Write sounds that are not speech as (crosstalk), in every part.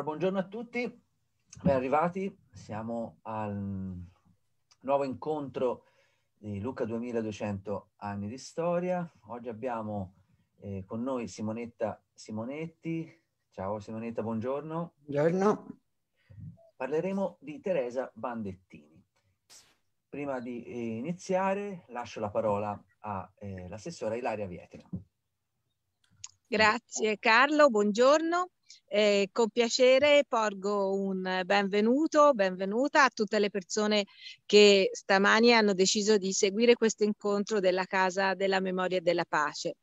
Allora, buongiorno a tutti, ben arrivati. Siamo al nuovo incontro di Luca 2200 anni di storia. Oggi abbiamo eh, con noi Simonetta Simonetti. Ciao Simonetta, buongiorno. Buongiorno. Parleremo di Teresa Bandettini. Prima di eh, iniziare lascio la parola all'assessora eh, Ilaria Vietina. Grazie Carlo, buongiorno. Eh, con piacere porgo un benvenuto, benvenuta a tutte le persone che stamani hanno deciso di seguire questo incontro della Casa della Memoria e della Pace.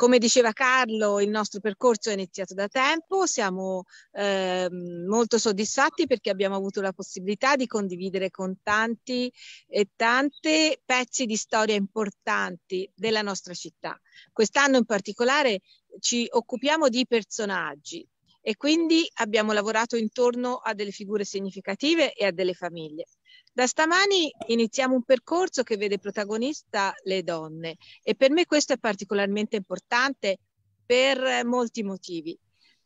Come diceva Carlo, il nostro percorso è iniziato da tempo, siamo eh, molto soddisfatti perché abbiamo avuto la possibilità di condividere con tanti e tante pezzi di storia importanti della nostra città. Quest'anno in particolare ci occupiamo di personaggi e quindi abbiamo lavorato intorno a delle figure significative e a delle famiglie. Da stamani iniziamo un percorso che vede protagonista le donne e per me questo è particolarmente importante per molti motivi.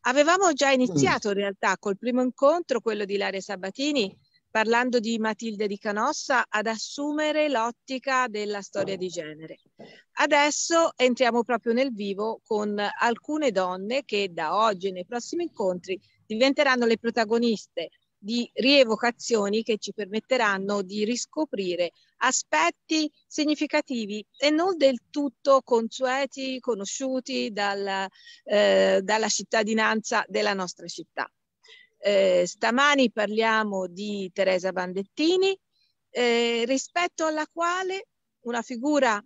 Avevamo già mm. iniziato in realtà col primo incontro, quello di Laria Sabatini, parlando di Matilde di Canossa, ad assumere l'ottica della storia di genere. Adesso entriamo proprio nel vivo con alcune donne che da oggi e nei prossimi incontri diventeranno le protagoniste di rievocazioni che ci permetteranno di riscoprire aspetti significativi e non del tutto consueti, conosciuti dal, eh, dalla cittadinanza della nostra città. Eh, stamani parliamo di Teresa Bandettini, eh, rispetto alla quale una figura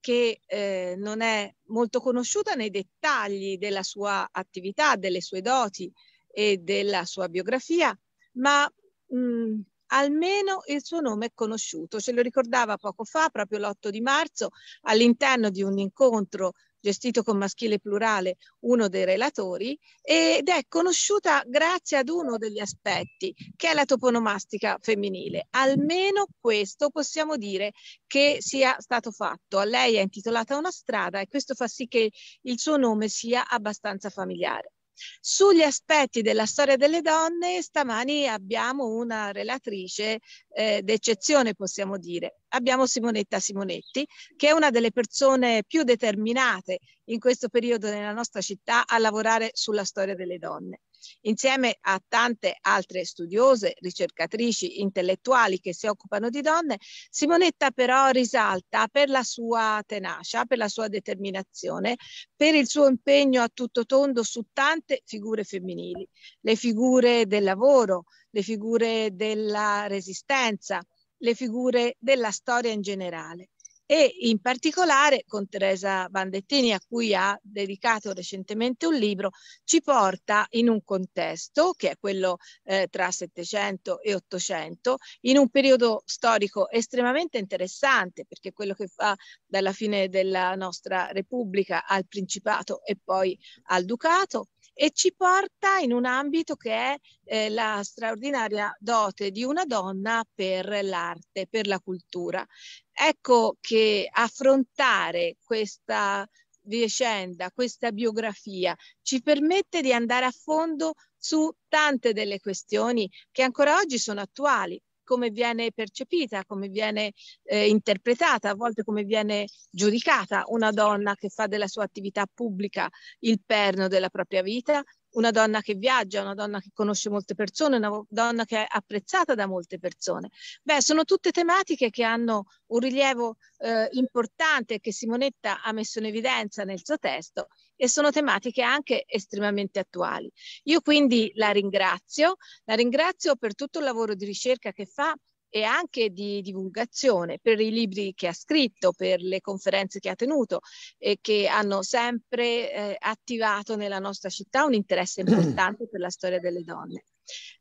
che eh, non è molto conosciuta nei dettagli della sua attività, delle sue doti e della sua biografia, ma mh, mm, almeno il suo nome è conosciuto. Ce lo ricordava poco fa, proprio l'8 di marzo, all'interno di un incontro gestito con maschile plurale, uno dei relatori, ed è conosciuta grazie ad uno degli aspetti, che è la toponomastica femminile. Almeno questo possiamo dire che sia stato fatto. A lei è intitolata una strada e questo fa sì che il suo nome sia abbastanza familiare. Sugli aspetti della storia delle donne stamani abbiamo una relatrice eh, d'eccezione, possiamo dire. Abbiamo Simonetta Simonetti, che è una delle persone più determinate in questo periodo nella nostra città a lavorare sulla storia delle donne insieme a tante altre studiose, ricercatrici, intellettuali che si occupano di donne, Simonetta però risalta per la sua tenacia, per la sua determinazione, per il suo impegno a tutto tondo su tante figure femminili, le figure del lavoro, le figure della resistenza, le figure della storia in generale e in particolare con Teresa Bandettini a cui ha dedicato recentemente un libro ci porta in un contesto che è quello eh, tra 700 e 800 in un periodo storico estremamente interessante perché quello che fa dalla fine della nostra Repubblica al Principato e poi al Ducato e ci porta in un ambito che è eh, la straordinaria dote di una donna per l'arte, per la cultura. Ecco che affrontare questa vicenda, questa biografia ci permette di andare a fondo su tante delle questioni che ancora oggi sono attuali come viene percepita, come viene eh, interpretata, a volte come viene giudicata una donna che fa della sua attività pubblica il perno della propria vita, una donna che viaggia, una donna che conosce molte persone, una donna che è apprezzata da molte persone. Beh, sono tutte tematiche che hanno un rilievo eh, importante che Simonetta ha messo in evidenza nel suo testo e sono tematiche anche estremamente attuali. Io quindi la ringrazio, la ringrazio per tutto il lavoro di ricerca che fa e anche di divulgazione per i libri che ha scritto, per le conferenze che ha tenuto e che hanno sempre eh, attivato nella nostra città un interesse (clears throat) importante per la storia delle donne.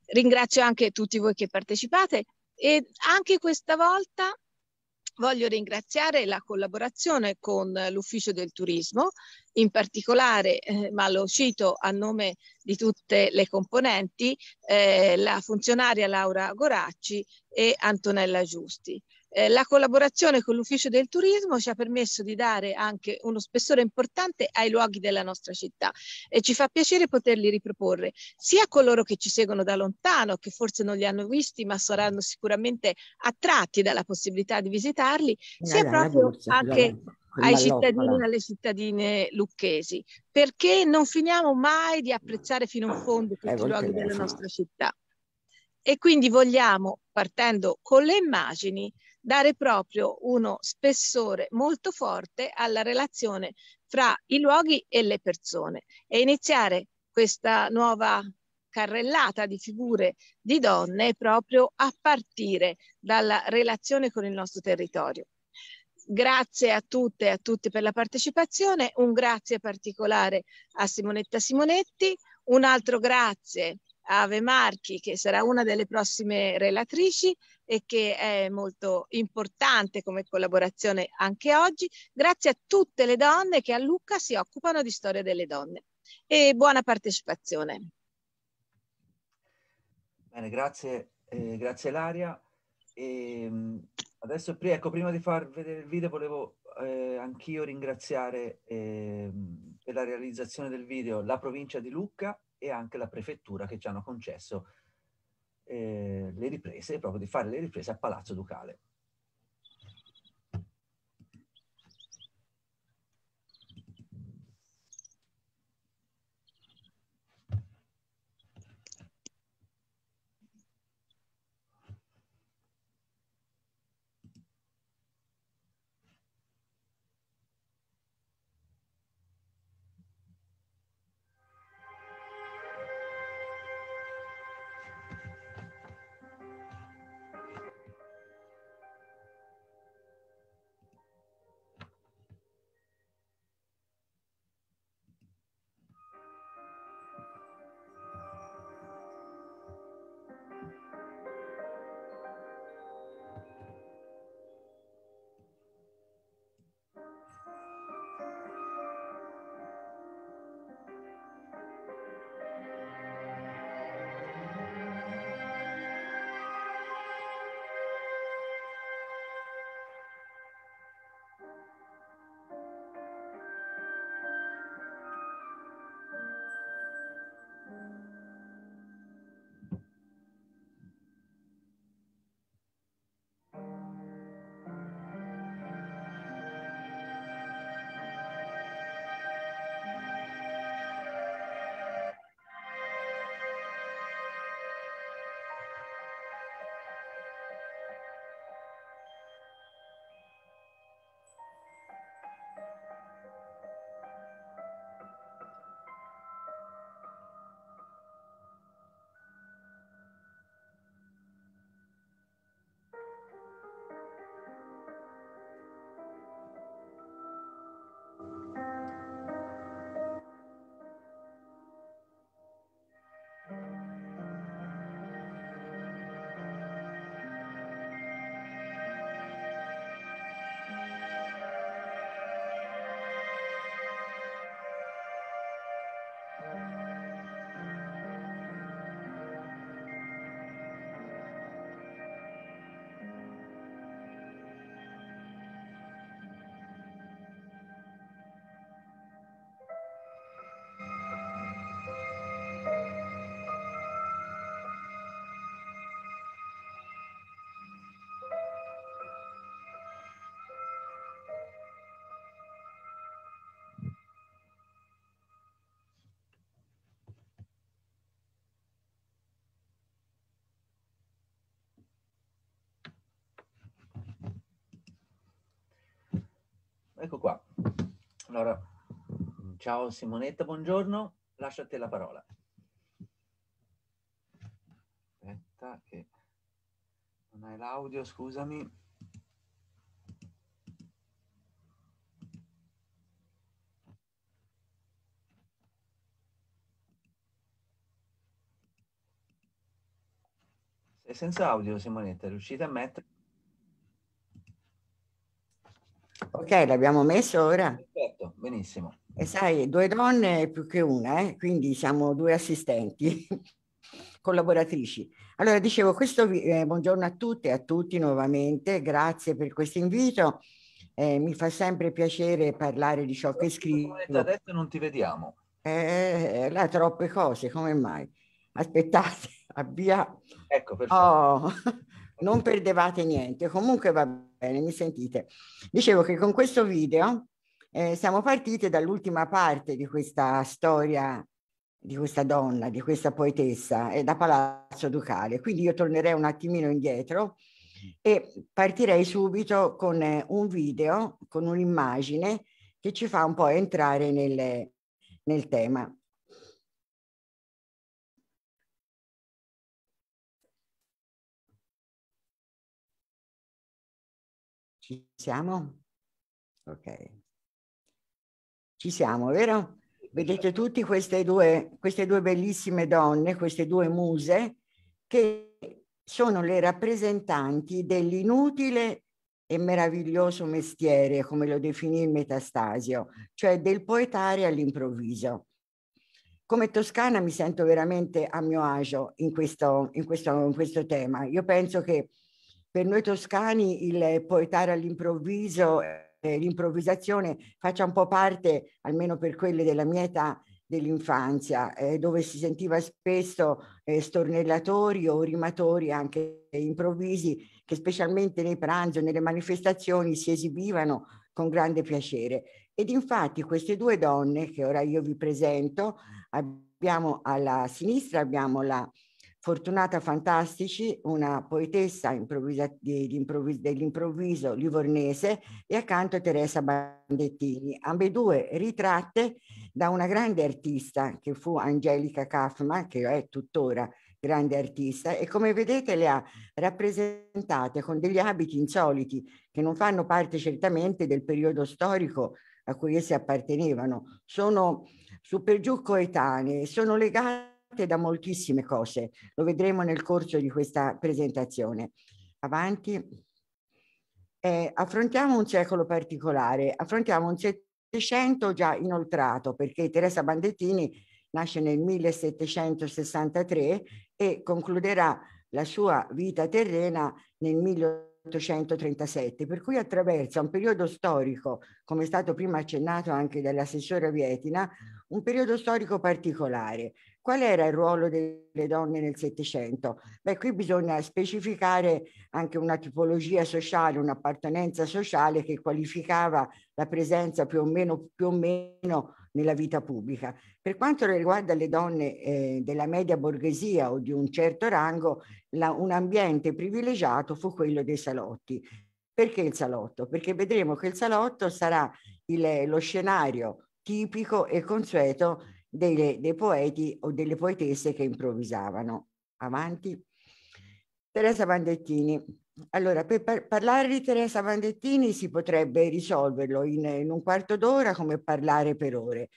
Ringrazio anche tutti voi che partecipate e anche questa volta Voglio ringraziare la collaborazione con l'Ufficio del Turismo, in particolare, eh, ma lo cito a nome di tutte le componenti, eh, la funzionaria Laura Goracci e Antonella Giusti. Eh, la collaborazione con l'Ufficio del Turismo ci ha permesso di dare anche uno spessore importante ai luoghi della nostra città e ci fa piacere poterli riproporre sia a coloro che ci seguono da lontano, che forse non li hanno visti ma saranno sicuramente attratti dalla possibilità di visitarli, sia proprio borsa, anche ai cittadini e alle cittadine lucchesi, perché non finiamo mai di apprezzare fino in fondo tutti eh, i luoghi della nostra città. E quindi vogliamo, partendo con le immagini, dare proprio uno spessore molto forte alla relazione fra i luoghi e le persone e iniziare questa nuova carrellata di figure di donne proprio a partire dalla relazione con il nostro territorio. Grazie a tutte e a tutti per la partecipazione, un grazie particolare a Simonetta Simonetti, un altro grazie a Ave Marchi che sarà una delle prossime relatrici e che è molto importante come collaborazione anche oggi, grazie a tutte le donne che a Lucca si occupano di storia delle donne e buona partecipazione. Bene, grazie, eh, grazie Laria. E, ehm, adesso ecco, prima di far vedere il video volevo eh, anch'io ringraziare eh, per la realizzazione del video la provincia di Lucca e anche la prefettura che ci hanno concesso eh, le riprese, proprio di fare le riprese a Palazzo Ducale. ecco qua. Allora, ciao Simonetta, buongiorno, lascio a te la parola. Aspetta che non hai l'audio, scusami. Sei senza audio Simonetta, riuscite a mettere? Ok, l'abbiamo messo ora? Perfetto, benissimo. E sai, due donne più che una, eh? quindi siamo due assistenti, (laughs) collaboratrici. Allora, dicevo, questo, eh, buongiorno a tutte e a tutti nuovamente, grazie per questo invito. Eh, mi fa sempre piacere parlare di ciò che scrivo. Adesso non ti vediamo. Eh, eh, eh, là, troppe cose, come mai? Aspettate, abbia... (laughs) Ecco, oh, perfetto. Oh. (laughs) non perdevate niente. Comunque va bene, mi sentite. Dicevo che con questo video eh, siamo partiti dall'ultima parte di questa storia di questa donna, di questa poetessa eh, da Palazzo Ducale. Quindi io tornerei un attimino indietro e partirei subito con eh, un video, con un'immagine che ci fa un po' entrare nel, nel tema. Ci siamo? Ok. Ci siamo, vero? Vedete tutti queste due, queste due bellissime donne, queste due muse, che sono le rappresentanti dell'inutile e meraviglioso mestiere, come lo definì il Metastasio, cioè del poetare all'improvviso. Come toscana mi sento veramente a mio agio in questo, in questo, in questo tema. Io penso che per noi toscani il poetare all'improvviso, eh, l'improvvisazione faccia un po' parte, almeno per quelle della mia età, dell'infanzia, eh, dove si sentiva spesso eh, stornellatori o rimatori anche improvvisi che specialmente nei pranzi o nelle manifestazioni si esibivano con grande piacere. Ed infatti queste due donne che ora io vi presento, abbiamo alla sinistra abbiamo la Fortunata Fantastici, una poetessa dell'improvviso livornese, e accanto Teresa Bandettini, ambedue ritratte da una grande artista che fu Angelica Kaufman, che è tuttora grande artista, e come vedete le ha rappresentate con degli abiti insoliti che non fanno parte certamente del periodo storico a cui esse appartenevano, sono su giù coetanee, sono legate da moltissime cose, lo vedremo nel corso di questa presentazione. Avanti. Eh, affrontiamo un secolo particolare, affrontiamo un Settecento già inoltrato, perché Teresa Bandettini nasce nel 1763 e concluderà la sua vita terrena nel 1837, per cui attraversa un periodo storico, come è stato prima accennato anche dall'assessore Vietina, un periodo storico particolare, Qual era il ruolo delle donne nel Settecento? Beh, qui bisogna specificare anche una tipologia sociale, un'appartenenza sociale che qualificava la presenza più o meno, più o meno nella vita pubblica. Per quanto riguarda le donne eh, della media borghesia o di un certo rango, la, un ambiente privilegiato fu quello dei salotti. Perché il salotto? Perché vedremo che il salotto sarà il, lo scenario tipico e consueto delle, dei poeti o delle poetesse che improvvisavano. Avanti. Teresa Vandettini. Allora, per par parlare di Teresa Vandettini si potrebbe risolverlo in, in un quarto d'ora come parlare per ore.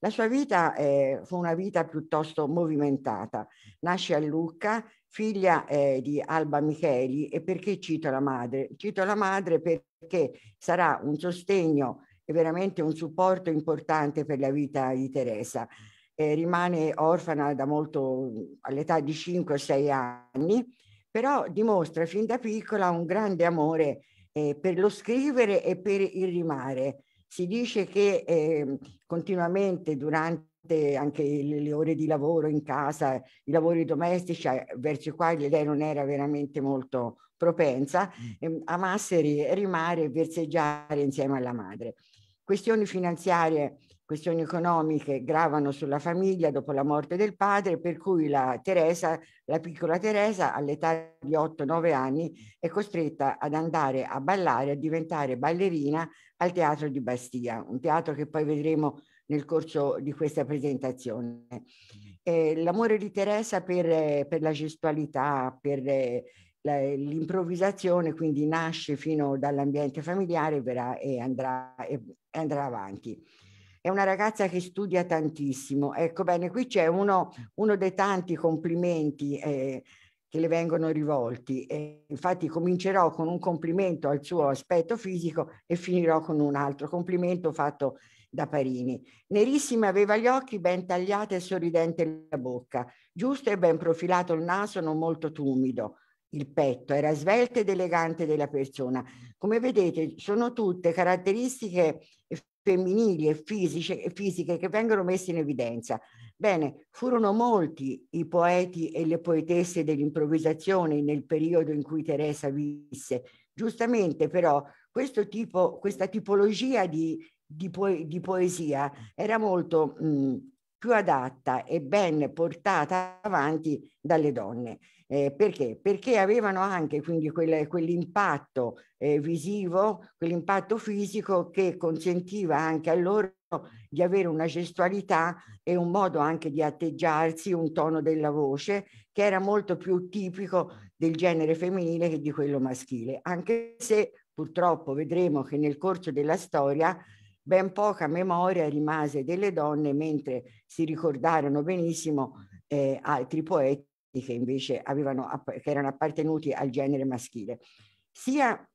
La sua vita eh, fu una vita piuttosto movimentata. Nasce a Lucca, figlia eh, di Alba Micheli e perché cito la madre? Cito la madre perché sarà un sostegno veramente un supporto importante per la vita di Teresa. Eh, rimane orfana molto, all'età di 5-6 anni, però dimostra fin da piccola un grande amore eh, per lo scrivere e per il rimare. Si dice che eh, continuamente durante anche le ore di lavoro in casa, i lavori domestici eh, verso i quali lei non era veramente molto propensa, mm. ehm, amasse rimare e verseggiare insieme alla madre. Questioni finanziarie, questioni economiche gravano sulla famiglia dopo la morte del padre, per cui la Teresa, la piccola Teresa, all'età di 8-9 anni, è costretta ad andare a ballare, a diventare ballerina al Teatro di Bastia, un teatro che poi vedremo nel corso di questa presentazione. Eh, l'amore di Teresa per, per la gestualità, per la, l'improvvisazione, quindi nasce fino dall'ambiente familiare verrà, e andrà e andrà avanti. È una ragazza che studia tantissimo. Ecco bene, qui c'è uno, uno dei tanti complimenti eh, che le vengono rivolti. E infatti comincerò con un complimento al suo aspetto fisico e finirò con un altro complimento fatto da Parini. Nerissima aveva gli occhi ben tagliati e sorridente la bocca, giusto e ben profilato il naso non molto tumido, il petto, era svelta ed elegante della persona. Come vedete sono tutte caratteristiche femminili e fisiche, fisiche che vengono messe in evidenza. Bene, furono molti i poeti e le poetesse dell'improvvisazione nel periodo in cui Teresa visse. Giustamente però questo tipo, questa tipologia di, di, po di poesia era molto mh, più adatta e ben portata avanti dalle donne. Eh, perché? Perché avevano anche quindi quel, quell'impatto eh, visivo, quell'impatto fisico che consentiva anche a loro di avere una gestualità e un modo anche di atteggiarsi, un tono della voce che era molto più tipico del genere femminile che di quello maschile, anche se purtroppo vedremo che nel corso della storia ben poca memoria rimase delle donne mentre si ricordarono benissimo eh, altri poeti che invece avevano, che erano appartenuti al genere maschile. Sia,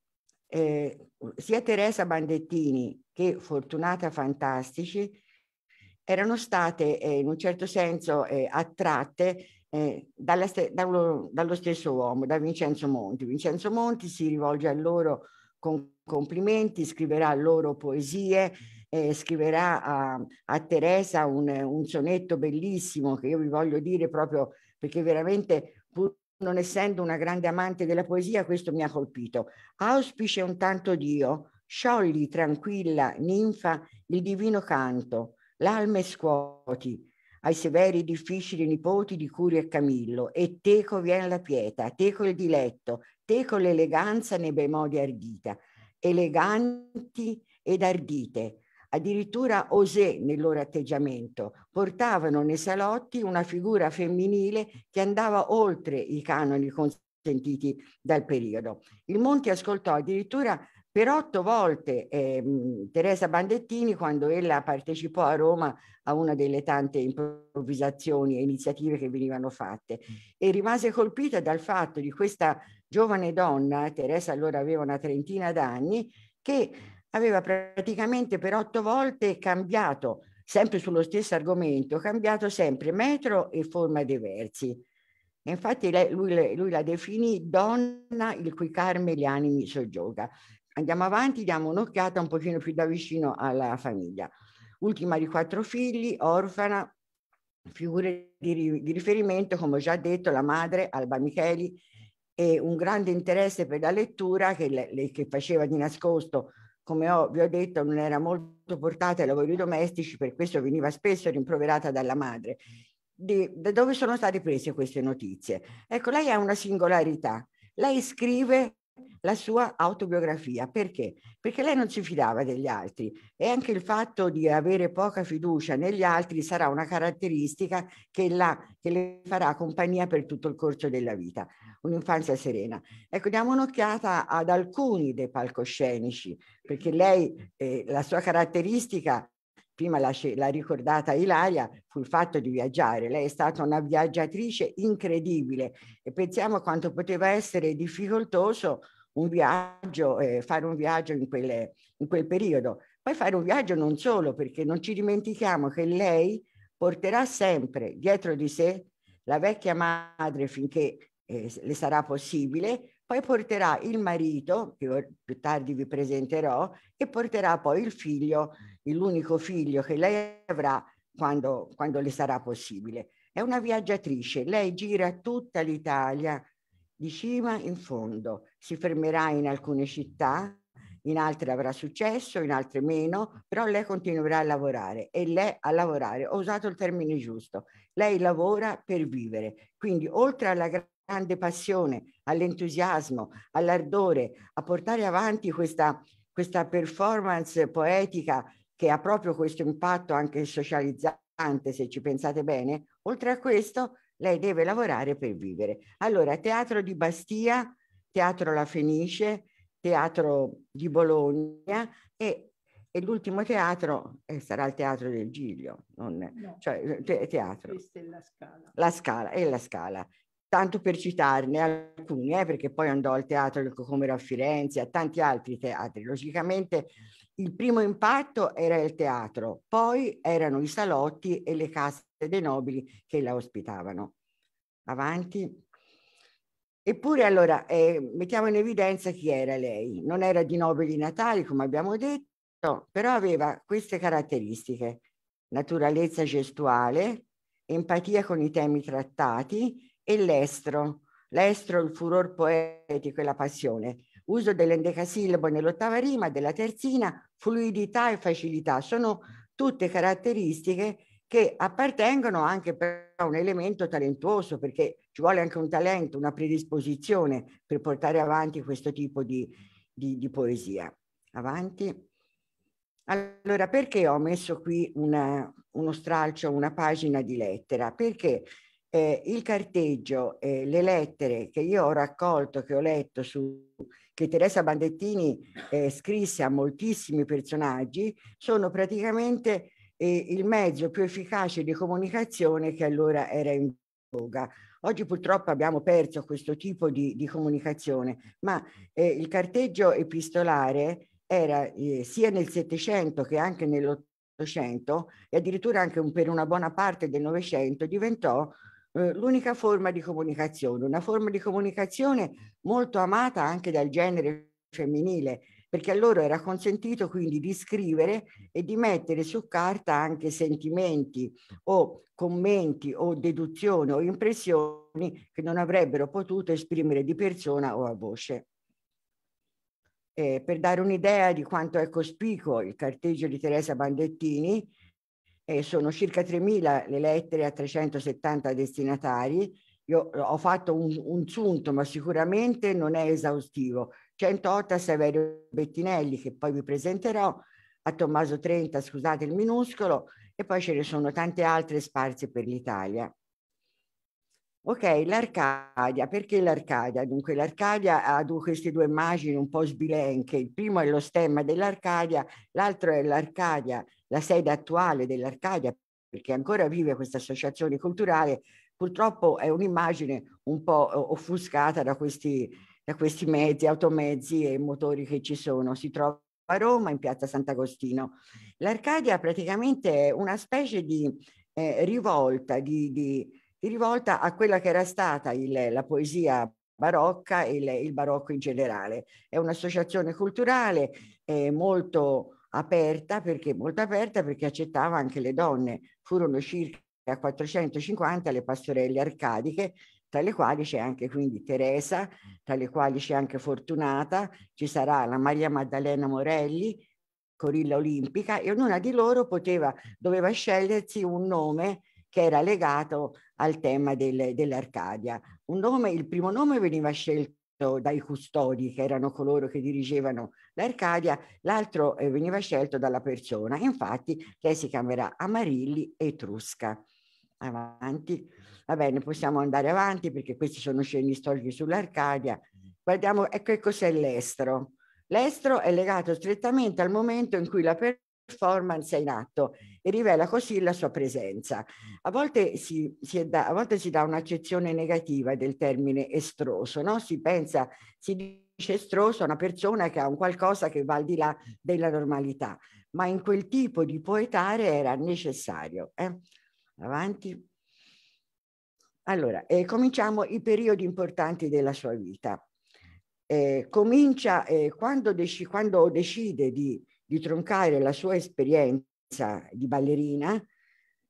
eh, sia Teresa Bandettini che Fortunata Fantastici erano state eh, in un certo senso eh, attratte eh, st- dallo, dallo, stesso uomo, da Vincenzo Monti. Vincenzo Monti si rivolge a loro con complimenti, scriverà loro poesie, eh, scriverà a, a Teresa un, un, sonetto bellissimo che io vi voglio dire proprio perché veramente pur non essendo una grande amante della poesia questo mi ha colpito. Auspice un tanto Dio, sciogli tranquilla ninfa il divino canto, l'alme scuoti, ai severi difficili nipoti di Curio e Camillo, e teco vien la pietà, teco il diletto, teco l'eleganza nei bei modi ardita, eleganti ed ardite, Addirittura Osè nel loro atteggiamento portavano nei salotti una figura femminile che andava oltre i canoni consentiti dal periodo. Il Monti ascoltò addirittura per otto volte eh, Teresa Bandettini quando ella partecipò a Roma a una delle tante improvvisazioni e iniziative che venivano fatte e rimase colpita dal fatto di questa giovane donna, Teresa allora aveva una trentina d'anni, che aveva praticamente per otto volte cambiato, sempre sullo stesso argomento, cambiato sempre metro e forma dei versi. infatti lui, lui, la definì donna il cui carme gli animi soggioga. Andiamo avanti, diamo un'occhiata un pochino più da vicino alla famiglia. Ultima di quattro figli, orfana, figure di, di riferimento, come ho già detto, la madre Alba Micheli e un grande interesse per la lettura che, le, che faceva di nascosto come ho, vi ho detto, non era molto portata ai lavori domestici, per questo veniva spesso rimproverata dalla madre. Di, da dove sono state prese queste notizie? Ecco, lei ha una singolarità. Lei scrive la sua autobiografia. Perché? Perché lei non si fidava degli altri e anche il fatto di avere poca fiducia negli altri sarà una caratteristica che, la, che le farà compagnia per tutto il corso della vita. Un'infanzia serena. Ecco, diamo un'occhiata ad alcuni dei palcoscenici, perché lei, eh, la sua caratteristica prima l'ha, ricordata Ilaria, fu il fatto di viaggiare. Lei è stata una viaggiatrice incredibile e pensiamo a quanto poteva essere difficoltoso un viaggio, eh, fare un viaggio in, quelle, in quel periodo. Poi fare un viaggio non solo, perché non ci dimentichiamo che lei porterà sempre dietro di sé la vecchia madre finché eh, le sarà possibile, poi porterà il marito, che più tardi vi presenterò, e porterà poi il figlio, l'unico figlio che lei avrà quando, quando le sarà possibile. È una viaggiatrice, lei gira tutta l'Italia, di cima in fondo. Si fermerà in alcune città, in altre avrà successo, in altre meno, però lei continuerà a lavorare e lei a lavorare, ho usato il termine giusto, lei lavora per vivere, quindi oltre alla grande passione, all'entusiasmo, all'ardore, a portare avanti questa, questa performance poetica che ha proprio questo impatto anche socializzante, se ci pensate bene, oltre a questo lei deve lavorare per vivere. Allora, Teatro di Bastia, Teatro La Fenice, Teatro di Bologna e, e l'ultimo teatro eh, sarà il Teatro del Giglio, non, no, cioè eh, te, teatro. la Scala. La Scala, è la Scala. Tanto per citarne alcuni, eh, perché poi andò al Teatro del Cocomero a Firenze, a tanti altri teatri. Logicamente il primo impatto era il teatro, poi erano i salotti e le casse dei nobili che la ospitavano. Avanti. Eppure allora eh, mettiamo in evidenza chi era lei. Non era di nobili natali, come abbiamo detto, però aveva queste caratteristiche. Naturalezza gestuale, empatia con i temi trattati e l'estro. L'estro, il furor poetico e la passione uso dell'endecasillabo nell'ottava rima, della terzina, fluidità e facilità. Sono tutte caratteristiche che appartengono anche a un elemento talentuoso, perché ci vuole anche un talento, una predisposizione per portare avanti questo tipo di, di, di poesia. Avanti. Allora, perché ho messo qui una, uno stralcio, una pagina di lettera? Perché eh, il carteggio, eh, le lettere che io ho raccolto, che ho letto su che Teresa Bandettini eh, scrisse a moltissimi personaggi, sono praticamente eh, il mezzo più efficace di comunicazione che allora era in voga. Oggi purtroppo abbiamo perso questo tipo di, di comunicazione, ma eh, il carteggio epistolare era eh, sia nel Settecento che anche nell'Ottocento e addirittura anche un, per una buona parte del Novecento diventò eh, l'unica forma di comunicazione, una forma di comunicazione molto amata anche dal genere femminile, perché a loro era consentito quindi di scrivere e di mettere su carta anche sentimenti o commenti o deduzioni o impressioni che non avrebbero potuto esprimere di persona o a voce. Eh, per dare un'idea di quanto è cospicuo il carteggio di Teresa Bandettini, eh, sono circa 3.000 le lettere a 370 destinatari. Io ho fatto un, un sunto, ma sicuramente non è esaustivo. 108 a Saverio Bettinelli, che poi vi presenterò, a Tommaso Trenta, scusate il minuscolo, e poi ce ne sono tante altre sparse per l'Italia. Ok, l'Arcadia, perché l'Arcadia? Dunque l'Arcadia ha due, queste due immagini un po' sbilenche, il primo è lo stemma dell'Arcadia, l'altro è l'Arcadia, la sede attuale dell'Arcadia, perché ancora vive questa associazione culturale, purtroppo è un'immagine un po' offuscata da questi, da questi mezzi, automezzi e motori che ci sono, si trova a Roma in piazza Sant'Agostino. L'Arcadia praticamente è una specie di eh, rivolta, di, di rivolta a quella che era stata il, la poesia barocca e il, il, barocco in generale. È un'associazione culturale eh, molto aperta perché molto aperta perché accettava anche le donne. Furono circa 450 le pastorelle arcadiche, tra le quali c'è anche quindi Teresa, tra le quali c'è anche Fortunata, ci sarà la Maria Maddalena Morelli, Corilla Olimpica, e ognuna di loro poteva, doveva scegliersi un nome che era legato al tema del, dell'Arcadia. Nome, il primo nome veniva scelto dai custodi, che erano coloro che dirigevano l'Arcadia, l'altro eh, veniva scelto dalla persona. Infatti lei si chiamerà Amarilli Etrusca. Avanti. Va bene, possiamo andare avanti perché questi sono sceni storici sull'Arcadia. Guardiamo, ecco che cos'è l'estro. L'estro è legato strettamente al momento in cui la performance è in atto e rivela così la sua presenza. A volte si, si da, a volte si dà un'accezione negativa del termine estroso, no? si pensa, si dice estroso una persona che ha un qualcosa che va al di là della normalità, ma in quel tipo di poetare era necessario. Eh? Avanti. Allora, eh, cominciamo i periodi importanti della sua vita. Eh, comincia eh, quando, dec quando, decide di, di, troncare la sua esperienza di ballerina,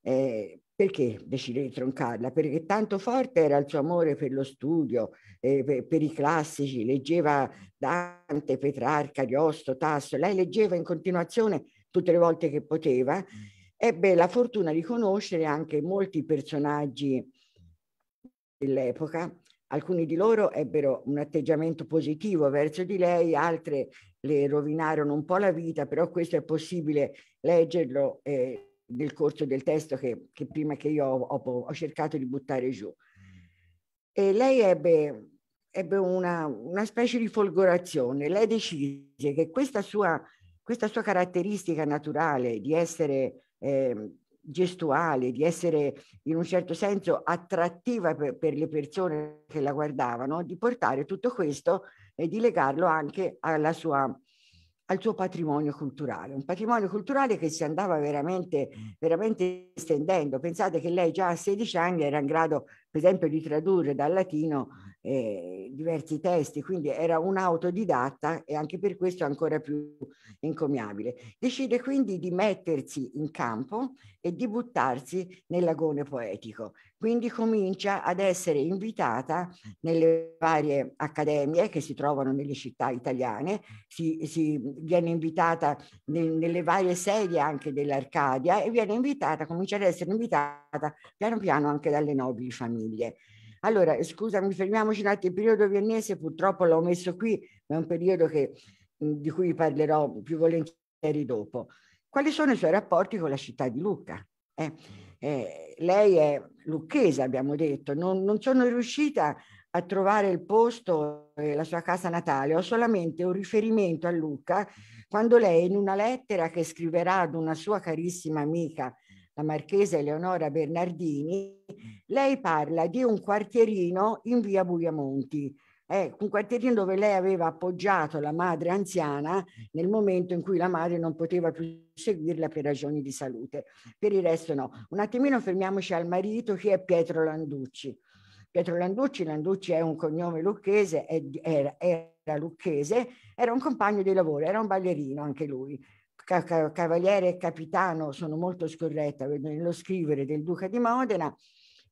eh, perché decide di troncarla? Perché tanto forte era il suo amore per lo studio, eh, per, per, i classici, leggeva Dante, Petrarca, Ariosto, Tasso, lei leggeva in continuazione tutte le volte che poteva, mm. ebbe la fortuna di conoscere anche molti personaggi dell'epoca Alcuni di loro ebbero un atteggiamento positivo verso di lei, altre le rovinarono un po' la vita, però questo è possibile leggerlo eh, nel corso del testo che, che prima che io ho, ho, ho, cercato di buttare giù. E lei ebbe, ebbe una, una, specie di folgorazione, lei decise che questa sua, questa sua caratteristica naturale di essere eh, gestuale, di essere in un certo senso attrattiva per, per le persone che la guardavano, di portare tutto questo e di legarlo anche alla sua al suo patrimonio culturale, un patrimonio culturale che si andava veramente, veramente estendendo. Pensate che lei già a 16 anni era in grado, per esempio, di tradurre dal latino eh, diversi testi, quindi era un autodidatta e anche per questo ancora più encomiabile. Decide quindi di mettersi in campo e di buttarsi nell'agone poetico. Quindi comincia ad essere invitata nelle varie accademie che si trovano nelle città italiane, si, si viene invitata ne, nelle varie sedie anche dell'Arcadia e viene invitata, comincia ad essere invitata piano piano anche dalle nobili famiglie. Allora, eh, scusami, fermiamoci un attimo, il periodo viennese purtroppo l'ho messo qui, ma è un periodo che, di cui parlerò più volentieri dopo. Quali sono i suoi rapporti con la città di Lucca? Eh, eh, lei è lucchese, abbiamo detto, non, non sono riuscita a trovare il posto e la sua casa natale, ho solamente un riferimento a Lucca quando lei in una lettera che scriverà ad una sua carissima amica la marchesa Eleonora Bernardini, mm. lei parla di un quartierino in via Bugliamonti, eh, un quartierino dove lei aveva appoggiato la madre anziana nel momento in cui la madre non poteva più seguirla per ragioni di salute. Per il resto no. Un attimino fermiamoci al marito che è Pietro Landucci. Pietro Landucci, Landucci è un cognome lucchese, era, era lucchese, era un compagno di lavoro, era un ballerino anche lui cavaliere e capitano, sono molto scorretta nello scrivere, del duca di Modena,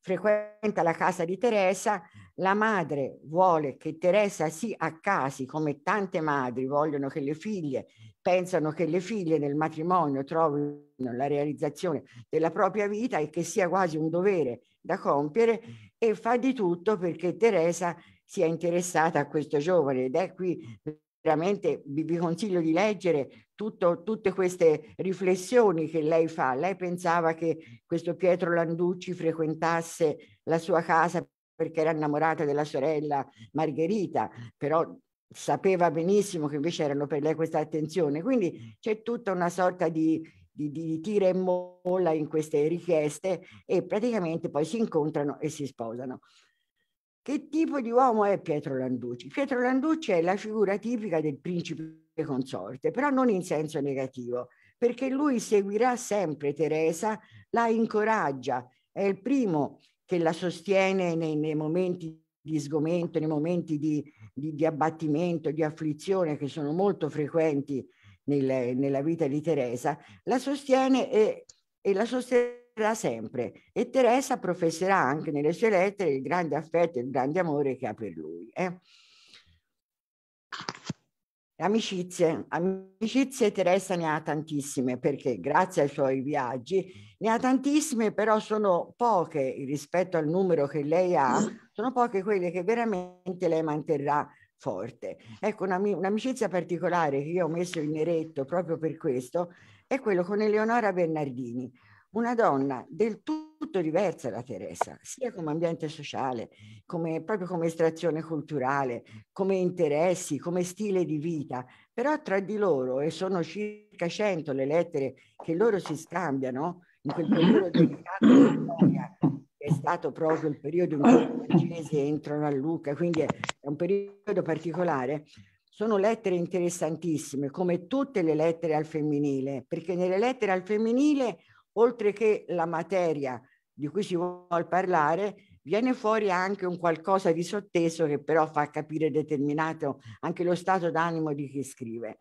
frequenta la casa di Teresa, la madre vuole che Teresa si accasi come tante madri vogliono che le figlie, pensano che le figlie nel matrimonio trovino la realizzazione della propria vita e che sia quasi un dovere da compiere e fa di tutto perché Teresa sia interessata a questo giovane ed è qui veramente vi, vi, consiglio di leggere tutto, tutte queste riflessioni che lei fa. Lei pensava che questo Pietro Landucci frequentasse la sua casa perché era innamorata della sorella Margherita, però sapeva benissimo che invece erano per lei questa attenzione. Quindi c'è tutta una sorta di, di, di tira e molla in queste richieste e praticamente poi si incontrano e si sposano. Che tipo di uomo è Pietro Landucci? Pietro Landucci è la figura tipica del principe consorte, però non in senso negativo, perché lui seguirà sempre Teresa, la incoraggia, è il primo che la sostiene nei, nei momenti di sgomento, nei momenti di, di, di, abbattimento, di afflizione che sono molto frequenti nel, nella vita di Teresa, la sostiene e, e la sostiene durerà sempre e Teresa professerà anche nelle sue lettere il grande affetto e il grande amore che ha per lui. Eh? Amicizie, amicizie Teresa ne ha tantissime perché grazie ai suoi viaggi ne ha tantissime, però sono poche rispetto al numero che lei ha, ah. sono poche quelle che veramente lei manterrà forte. Ecco, un'amicizia particolare che io ho messo in eretto proprio per questo è quello con Eleonora Bernardini una donna del tutto diversa da Teresa, sia come ambiente sociale, come, proprio come estrazione culturale, come interessi, come stile di vita, però tra di loro, e sono circa 100 le lettere che loro si scambiano in quel periodo delicato dell'Italia, che è stato proprio il periodo in cui i francesi entrano a Lucca, quindi è un periodo particolare, sono lettere interessantissime, come tutte le lettere al femminile, perché nelle lettere al femminile oltre che la materia di cui si vuole parlare, viene fuori anche un qualcosa di sotteso che però fa capire determinato anche lo stato d'animo di chi scrive.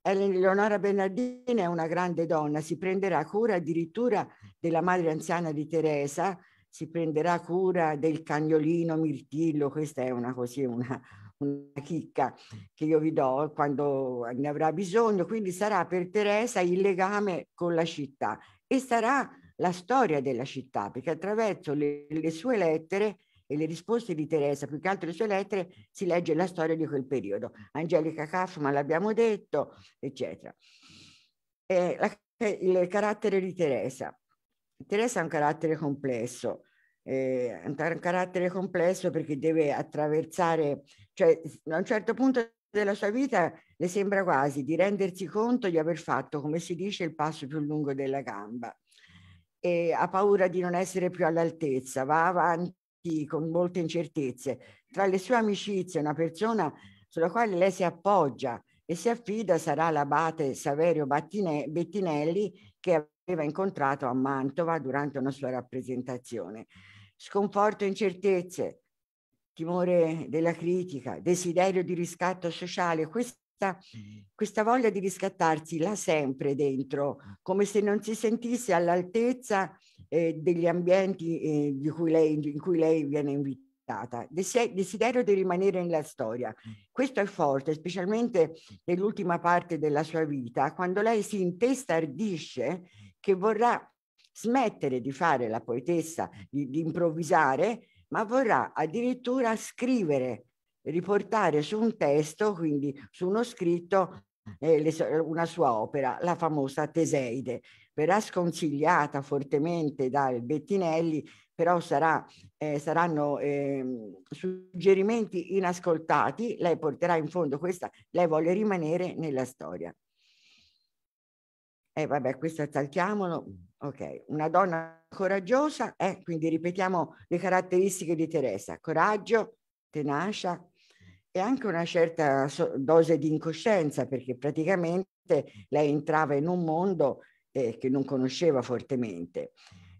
Eleonora Bernardini è una grande donna, si prenderà cura addirittura della madre anziana di Teresa, si prenderà cura del cagnolino Mirtillo, questa è una, così, una, una chicca che io vi do quando ne avrà bisogno, quindi sarà per Teresa il legame con la città e sarà la storia della città, perché attraverso le, le sue lettere e le risposte di Teresa, più che altro le sue lettere, si legge la storia di quel periodo. Angelica Kaufman l'abbiamo detto, eccetera. Eh, la, il carattere di Teresa. Teresa ha un carattere complesso, eh, un carattere complesso perché deve attraversare, cioè a un certo punto della sua vita le sembra quasi di rendersi conto di aver fatto, come si dice, il passo più lungo della gamba e ha paura di non essere più all'altezza, va avanti con molte incertezze. Tra le sue amicizie, una persona sulla quale lei si appoggia e si affida sarà l'abate Saverio Battine- Bettinelli che aveva incontrato a Mantova durante una sua rappresentazione sconforto e incertezze, timore della critica, desiderio di riscatto sociale, questa, questa, voglia di riscattarsi l'ha sempre dentro, mm. come se non si sentisse all'altezza eh, degli ambienti eh, cui lei, in cui lei viene invitata. Desiderio di rimanere nella storia. Mm. Questo è forte, specialmente nell'ultima parte della sua vita, quando lei si intestardisce mm. che vorrà smettere di fare la poetessa, di, di improvvisare, ma vorrà addirittura scrivere, riportare su un testo, quindi su uno scritto, eh, le, una sua opera, la famosa Teseide. Verrà sconsigliata fortemente dal Bettinelli, però sarà, eh, saranno eh, suggerimenti inascoltati, lei porterà in fondo questa, lei vuole rimanere nella storia. E eh, vabbè, questo saltiamolo. Ok, una donna coraggiosa, eh? quindi ripetiamo le caratteristiche di Teresa, coraggio, tenacia e anche una certa dose di incoscienza perché praticamente lei entrava in un mondo eh, che non conosceva fortemente.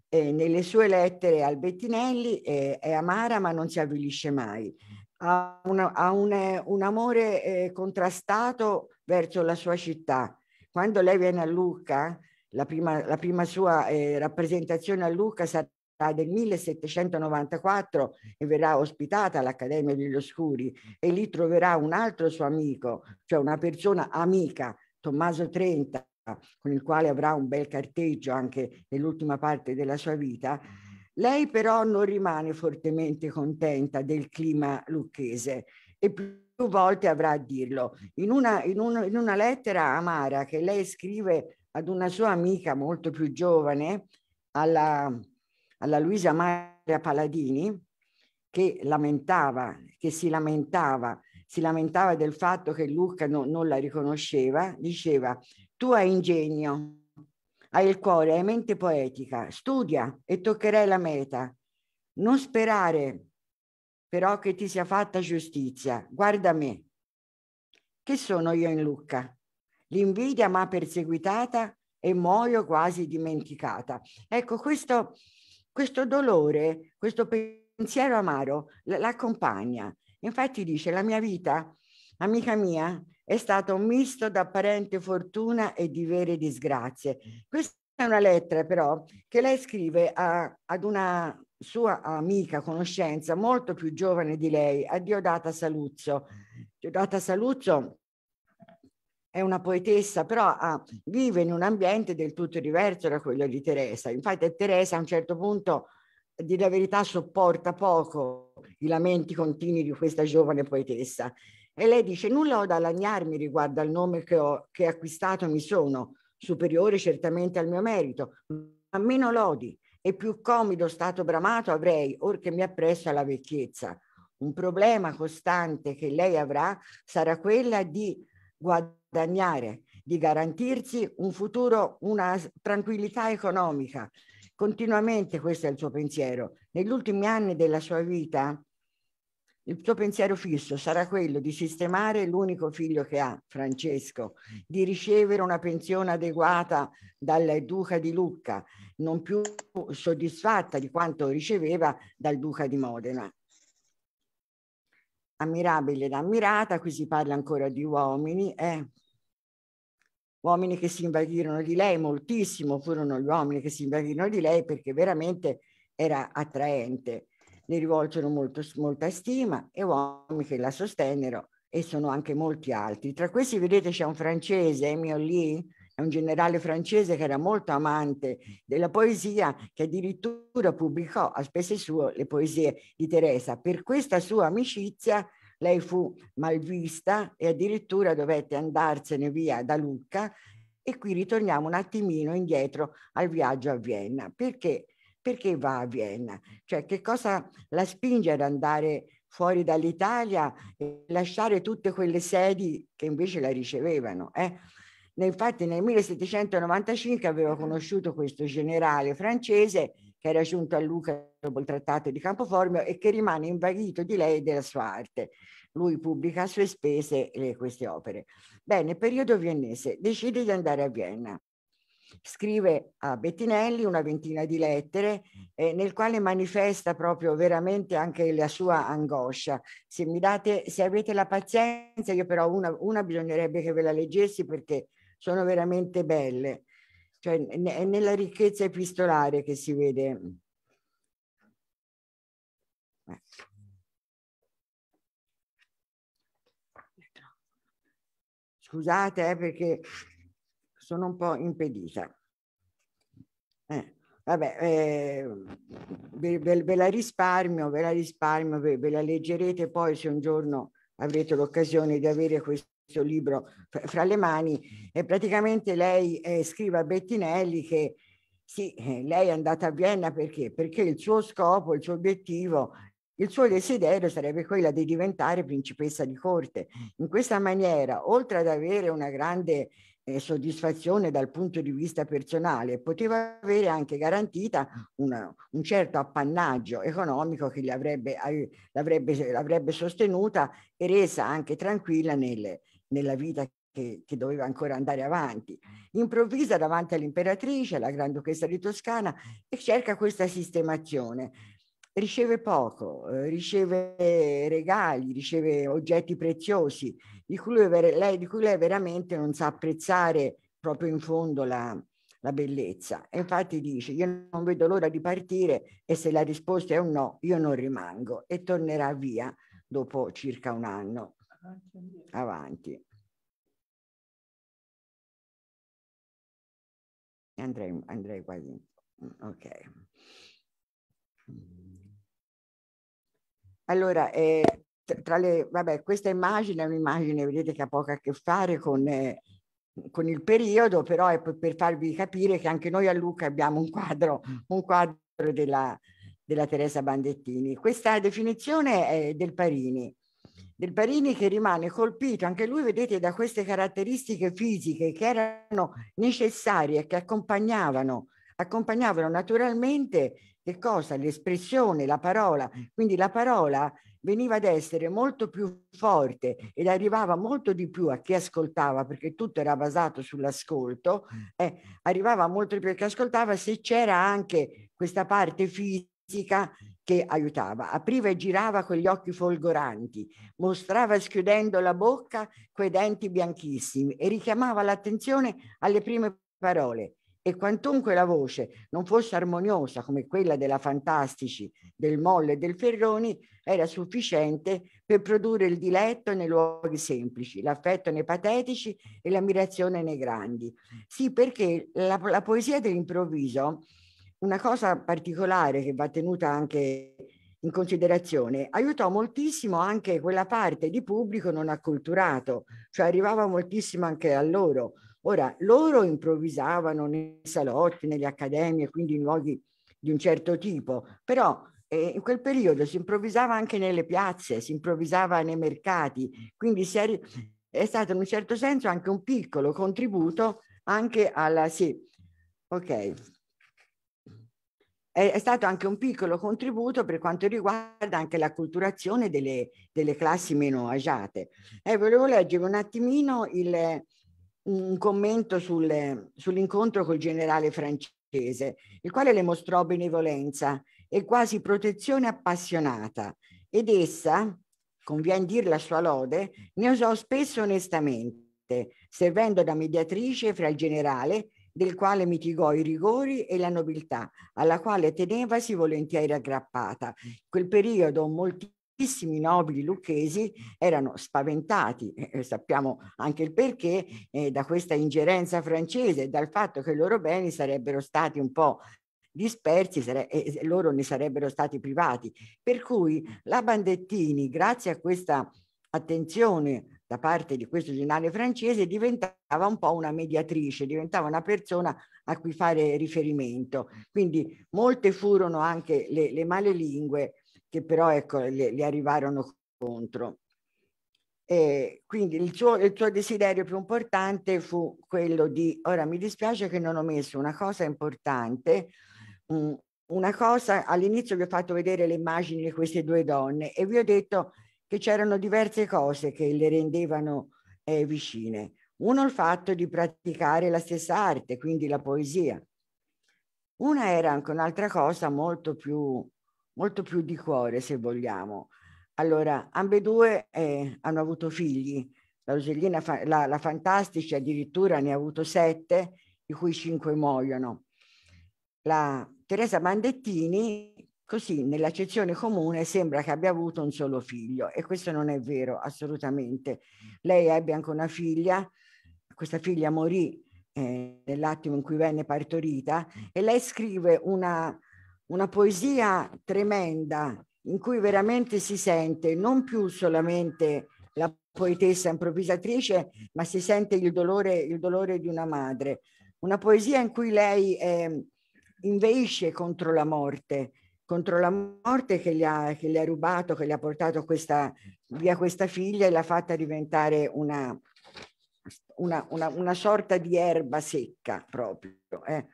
E eh, nelle sue lettere al Bettinelli eh, è amara ma non si avvilisce mai, ha, una, ha un, un, amore eh, contrastato verso la sua città. Quando lei viene a Lucca, la prima, la prima sua eh, rappresentazione a Lucca sarà del 1794 e verrà ospitata all'Accademia degli Oscuri e lì troverà un altro suo amico, cioè una persona amica, Tommaso Trenta, con il quale avrà un bel carteggio anche nell'ultima parte della sua vita. Lei però non rimane fortemente contenta del clima lucchese e più volte avrà a dirlo. In una, in, un, in una lettera amara che lei scrive ad una sua amica molto più giovane, alla, alla Luisa Maria Paladini, che lamentava, che si lamentava, si lamentava del fatto che Luca no, non la riconosceva, diceva tu hai ingegno, hai il cuore, hai mente poetica, studia e toccherai la meta. Non sperare però che ti sia fatta giustizia, guarda me. Che sono io in Lucca? l'invidia m'ha perseguitata e muoio quasi dimenticata. Ecco, questo, questo dolore, questo pensiero amaro l'accompagna. Infatti dice, la mia vita, amica mia, è stata un misto d'apparente fortuna e di vere disgrazie. Questa è una lettera però che lei scrive a, ad una sua amica, conoscenza, molto più giovane di lei, a Diodata Saluzzo. Diodata Saluzzo è una poetessa, però ah, vive in un ambiente del tutto diverso da quello di Teresa. Infatti Teresa a un certo punto, di la verità, sopporta poco i lamenti continui di questa giovane poetessa. E lei dice, nulla ho da lagnarmi riguardo al nome che ho che acquistato mi sono, superiore certamente al mio merito, ma meno lodi e più comido stato bramato avrei, or che mi appresso alla vecchiezza. Un problema costante che lei avrà sarà quella di guadagnare guadagnare, di garantirsi un futuro, una tranquillità economica. Continuamente questo è il suo pensiero. Negli ultimi anni della sua vita, il suo pensiero fisso sarà quello di sistemare l'unico figlio che ha, Francesco, di ricevere una pensione adeguata dal duca di Lucca, non più soddisfatta di quanto riceveva dal duca di Modena. Ammirabile ed ammirata, qui si parla ancora di uomini, eh, uomini che si invaghirono di lei, moltissimo furono gli uomini che si invaghirono di lei perché veramente era attraente. Le rivolsero molto, molta stima e uomini che la sostennero e sono anche molti altri. Tra questi vedete c'è un francese, Emile Lee, è un generale francese che era molto amante della poesia, che addirittura pubblicò a spese sue le poesie di Teresa. Per questa sua amicizia lei fu malvista e addirittura dovette andarsene via da Lucca e qui ritorniamo un attimino indietro al viaggio a Vienna. Perché? Perché va a Vienna? Cioè che cosa la spinge ad andare fuori dall'Italia e lasciare tutte quelle sedi che invece la ricevevano? Eh? Infatti nel 1795 aveva conosciuto questo generale francese che era giunto a Luca dopo il trattato di Campoformio e che rimane invaghito di lei e della sua arte. Lui pubblica a sue spese queste opere. Bene, periodo viennese, decide di andare a Vienna. Scrive a Bettinelli una ventina di lettere eh, nel quale manifesta proprio veramente anche la sua angoscia. Se, mi date, se avete la pazienza, io però una, una bisognerebbe che ve la leggessi perché sono veramente belle cioè è nella ricchezza epistolare che si vede. Ecco. Scusate eh, perché sono un po' impedita. Eh, vabbè, eh, ve, ve, ve, la risparmio, ve la risparmio, ve, ve la leggerete poi se un giorno avrete l'occasione di avere questo questo libro fra le mani e praticamente lei eh, scrive a Bettinelli che sì, eh, lei è andata a Vienna perché? Perché il suo scopo, il suo obiettivo, il suo desiderio sarebbe quello di diventare principessa di corte. In questa maniera, oltre ad avere una grande eh, soddisfazione dal punto di vista personale, poteva avere anche garantita una, un certo appannaggio economico che l'avrebbe, l'avrebbe, l'avrebbe sostenuta e resa anche tranquilla nelle, nella vita che, che, doveva ancora andare avanti. Improvvisa davanti all'imperatrice, alla Granduchessa di Toscana, e cerca questa sistemazione. Riceve poco, eh, riceve regali, riceve oggetti preziosi, di cui, lui, lei, di cui lei veramente non sa apprezzare proprio in fondo la, la bellezza. E infatti dice, io non vedo l'ora di partire e se la risposta è un no, io non rimango e tornerà via dopo circa un anno avanti. Andrei, andrei quasi. Ok. Allora, eh, tra le, vabbè, questa immagine è un'immagine, vedete che ha poco a che fare con, eh, con il periodo, però è per, farvi capire che anche noi a Luca abbiamo un quadro, un quadro della, della Teresa Bandettini. Questa definizione è del Parini, del Parini che rimane colpito anche lui, vedete, da queste caratteristiche fisiche che erano necessarie, che accompagnavano, accompagnavano naturalmente che cosa? L'espressione, la parola. Quindi la parola veniva ad essere molto più forte ed arrivava molto di più a chi ascoltava, perché tutto era basato sull'ascolto, eh, arrivava molto di più a chi ascoltava se c'era anche questa parte fisica che aiutava. Apriva e girava con gli occhi folgoranti, mostrava schiudendo la bocca quei denti bianchissimi e richiamava l'attenzione alle prime parole. E quantunque la voce non fosse armoniosa come quella della Fantastici, del Molle e del Ferroni, era sufficiente per produrre il diletto nei luoghi semplici, l'affetto nei patetici e l'ammirazione nei grandi. Sì, perché la, la poesia dell'improvviso una cosa particolare che va tenuta anche in considerazione, aiutò moltissimo anche quella parte di pubblico non acculturato, cioè arrivava moltissimo anche a loro. Ora, loro improvvisavano nei salotti, nelle accademie, quindi in luoghi di un certo tipo, però eh, in quel periodo si improvvisava anche nelle piazze, si improvvisava nei mercati, quindi è, è, stato in un certo senso anche un piccolo contributo anche alla... Sì, ok è, è, stato anche un piccolo contributo per quanto riguarda anche la culturazione delle, delle classi meno agiate. Eh, volevo leggere un attimino il, un commento sul, sull'incontro col generale francese, il quale le mostrò benevolenza e quasi protezione appassionata ed essa, conviene dire la sua lode, ne usò spesso onestamente, servendo da mediatrice fra il generale del quale mitigò i rigori e la nobiltà, alla quale tenevasi volentieri aggrappata. In quel periodo molti moltissimi nobili lucchesi erano spaventati, eh, eh, sappiamo anche il perché, eh, da questa ingerenza francese e dal fatto che i loro beni sarebbero stati un po' dispersi sare- e loro ne sarebbero stati privati. Per cui la Bandettini, grazie a questa attenzione da parte di questo giornale francese diventava un po' una mediatrice, diventava una persona a cui fare riferimento. Quindi molte furono anche le, le lingue che però ecco, le, le arrivarono contro. E quindi il suo, il suo desiderio più importante fu quello di, ora mi dispiace che non ho messo una cosa importante, mm, una cosa, all'inizio vi ho fatto vedere le immagini di queste due donne e vi ho detto che c'erano diverse cose che le rendevano eh, vicine. Uno il fatto di praticare la stessa arte, quindi la poesia. Una era anche un'altra cosa molto più, molto più di cuore, se vogliamo. Allora, ambedue eh, hanno avuto figli. La Rosellina, fa, la, la Fantastica, addirittura ne ha avuto sette, di cui cinque muoiono. La Teresa Bandettini Così nell'accezione comune sembra che abbia avuto un solo figlio e questo non è vero assolutamente. Lei ebbe anche una figlia, questa figlia morì eh, nell'attimo in cui venne partorita e lei scrive una, una poesia tremenda in cui veramente si sente non più solamente la poetessa improvvisatrice, ma si sente il dolore, il dolore di una madre. Una poesia in cui lei eh, inveisce contro la morte, contro la morte che gli, ha, che gli ha, rubato, che gli ha portato questa, via questa figlia e l'ha fatta diventare una, una, una, una sorta di erba secca proprio. Eh.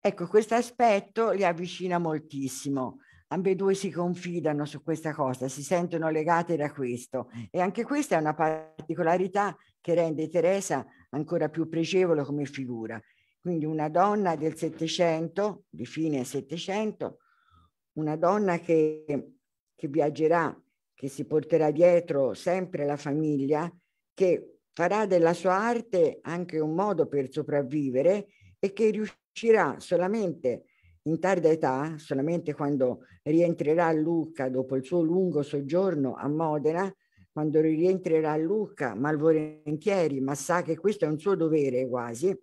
Ecco, questo aspetto li avvicina moltissimo. Ambe due si confidano su questa cosa, si sentono legate da questo e anche questa è una particolarità che rende Teresa ancora più pregevole come figura. Quindi una donna del Settecento, di fine Settecento, una donna che, che viaggerà, che si porterà dietro sempre la famiglia, che farà della sua arte anche un modo per sopravvivere e che riuscirà solamente in tarda età, solamente quando rientrerà a Lucca dopo il suo lungo soggiorno a Modena, quando rientrerà a Lucca malvolentieri, ma sa che questo è un suo dovere quasi,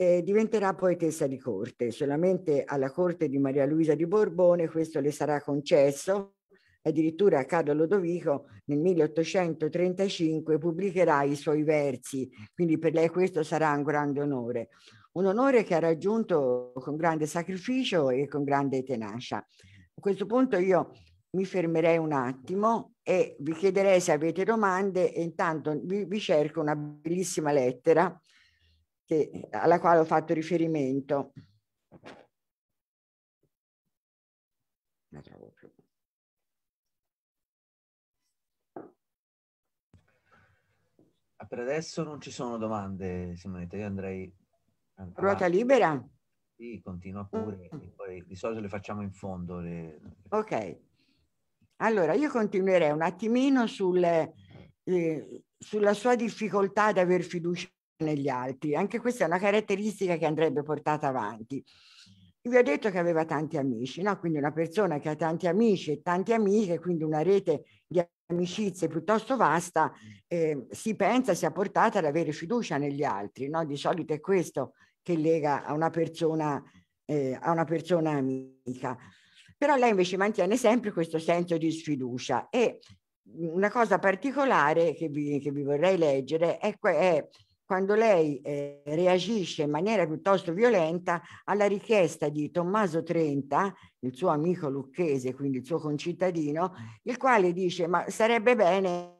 eh, diventerà poetessa di corte, solamente alla corte di Maria Luisa di Borbone questo le sarà concesso, addirittura Carlo Lodovico nel 1835 pubblicherà i suoi versi, quindi per lei questo sarà un grande onore, un onore che ha raggiunto con grande sacrificio e con grande tenacia. A questo punto io mi fermerei un attimo e vi chiederei se avete domande e intanto vi, vi cerco una bellissima lettera che, alla quale ho fatto riferimento. La trovo più. Ah, per adesso non ci sono domande, Simonetta. Io andrei. Ruota libera? Sì, continua pure. Mm. Poi, di solito le facciamo in fondo. Le... Ok. Allora, io continuerei un attimino sul, eh, sulla sua difficoltà ad aver fiducia negli altri. Anche questa è una caratteristica che andrebbe portata avanti. Vi ho detto che aveva tanti amici, no? quindi una persona che ha tanti amici e tante amiche, quindi una rete di amicizie piuttosto vasta, eh, si pensa sia portata ad avere fiducia negli altri. No? Di solito è questo che lega a una persona, eh, a una persona amica. Però lei invece mantiene sempre questo senso di sfiducia e una cosa particolare che vi, che vi vorrei leggere è, è quando lei eh, reagisce in maniera piuttosto violenta alla richiesta di Tommaso Trenta, il suo amico lucchese, quindi il suo concittadino, il quale dice ma sarebbe bene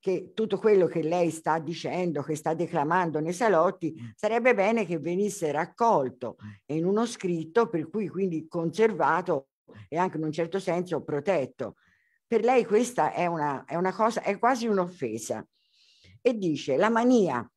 che tutto quello che lei sta dicendo, che sta declamando nei salotti, sarebbe bene che venisse raccolto in uno scritto per cui quindi conservato e anche in un certo senso protetto. Per lei questa è una, è una cosa, è quasi un'offesa. E dice la mania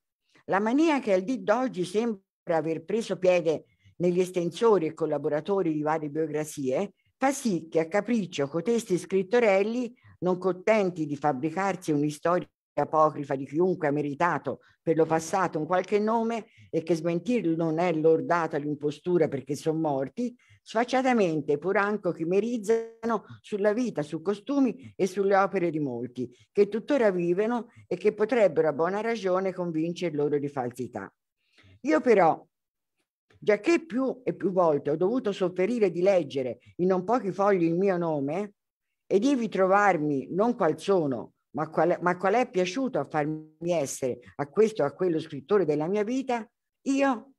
la mania che al di d'oggi sembra aver preso piede negli estensori e collaboratori di varie biografie fa sì che a capriccio cotesti scrittorelli, non contenti di fabbricarsi un'istoria apocrifa di chiunque ha meritato per lo passato un qualche nome e che smentirlo non è lordata l'impostura perché sono morti, sfacciatamente pur anche chimerizzano sulla vita, su costumi e sulle opere di molti, che tuttora vivono e che potrebbero a buona ragione convincere loro di falsità. Io però, già che più e più volte ho dovuto sofferire di leggere in non pochi fogli il mio nome, e ivi trovarmi non qual sono, ma qual, ma qual è piaciuto a farmi essere a questo o a quello scrittore della mia vita, io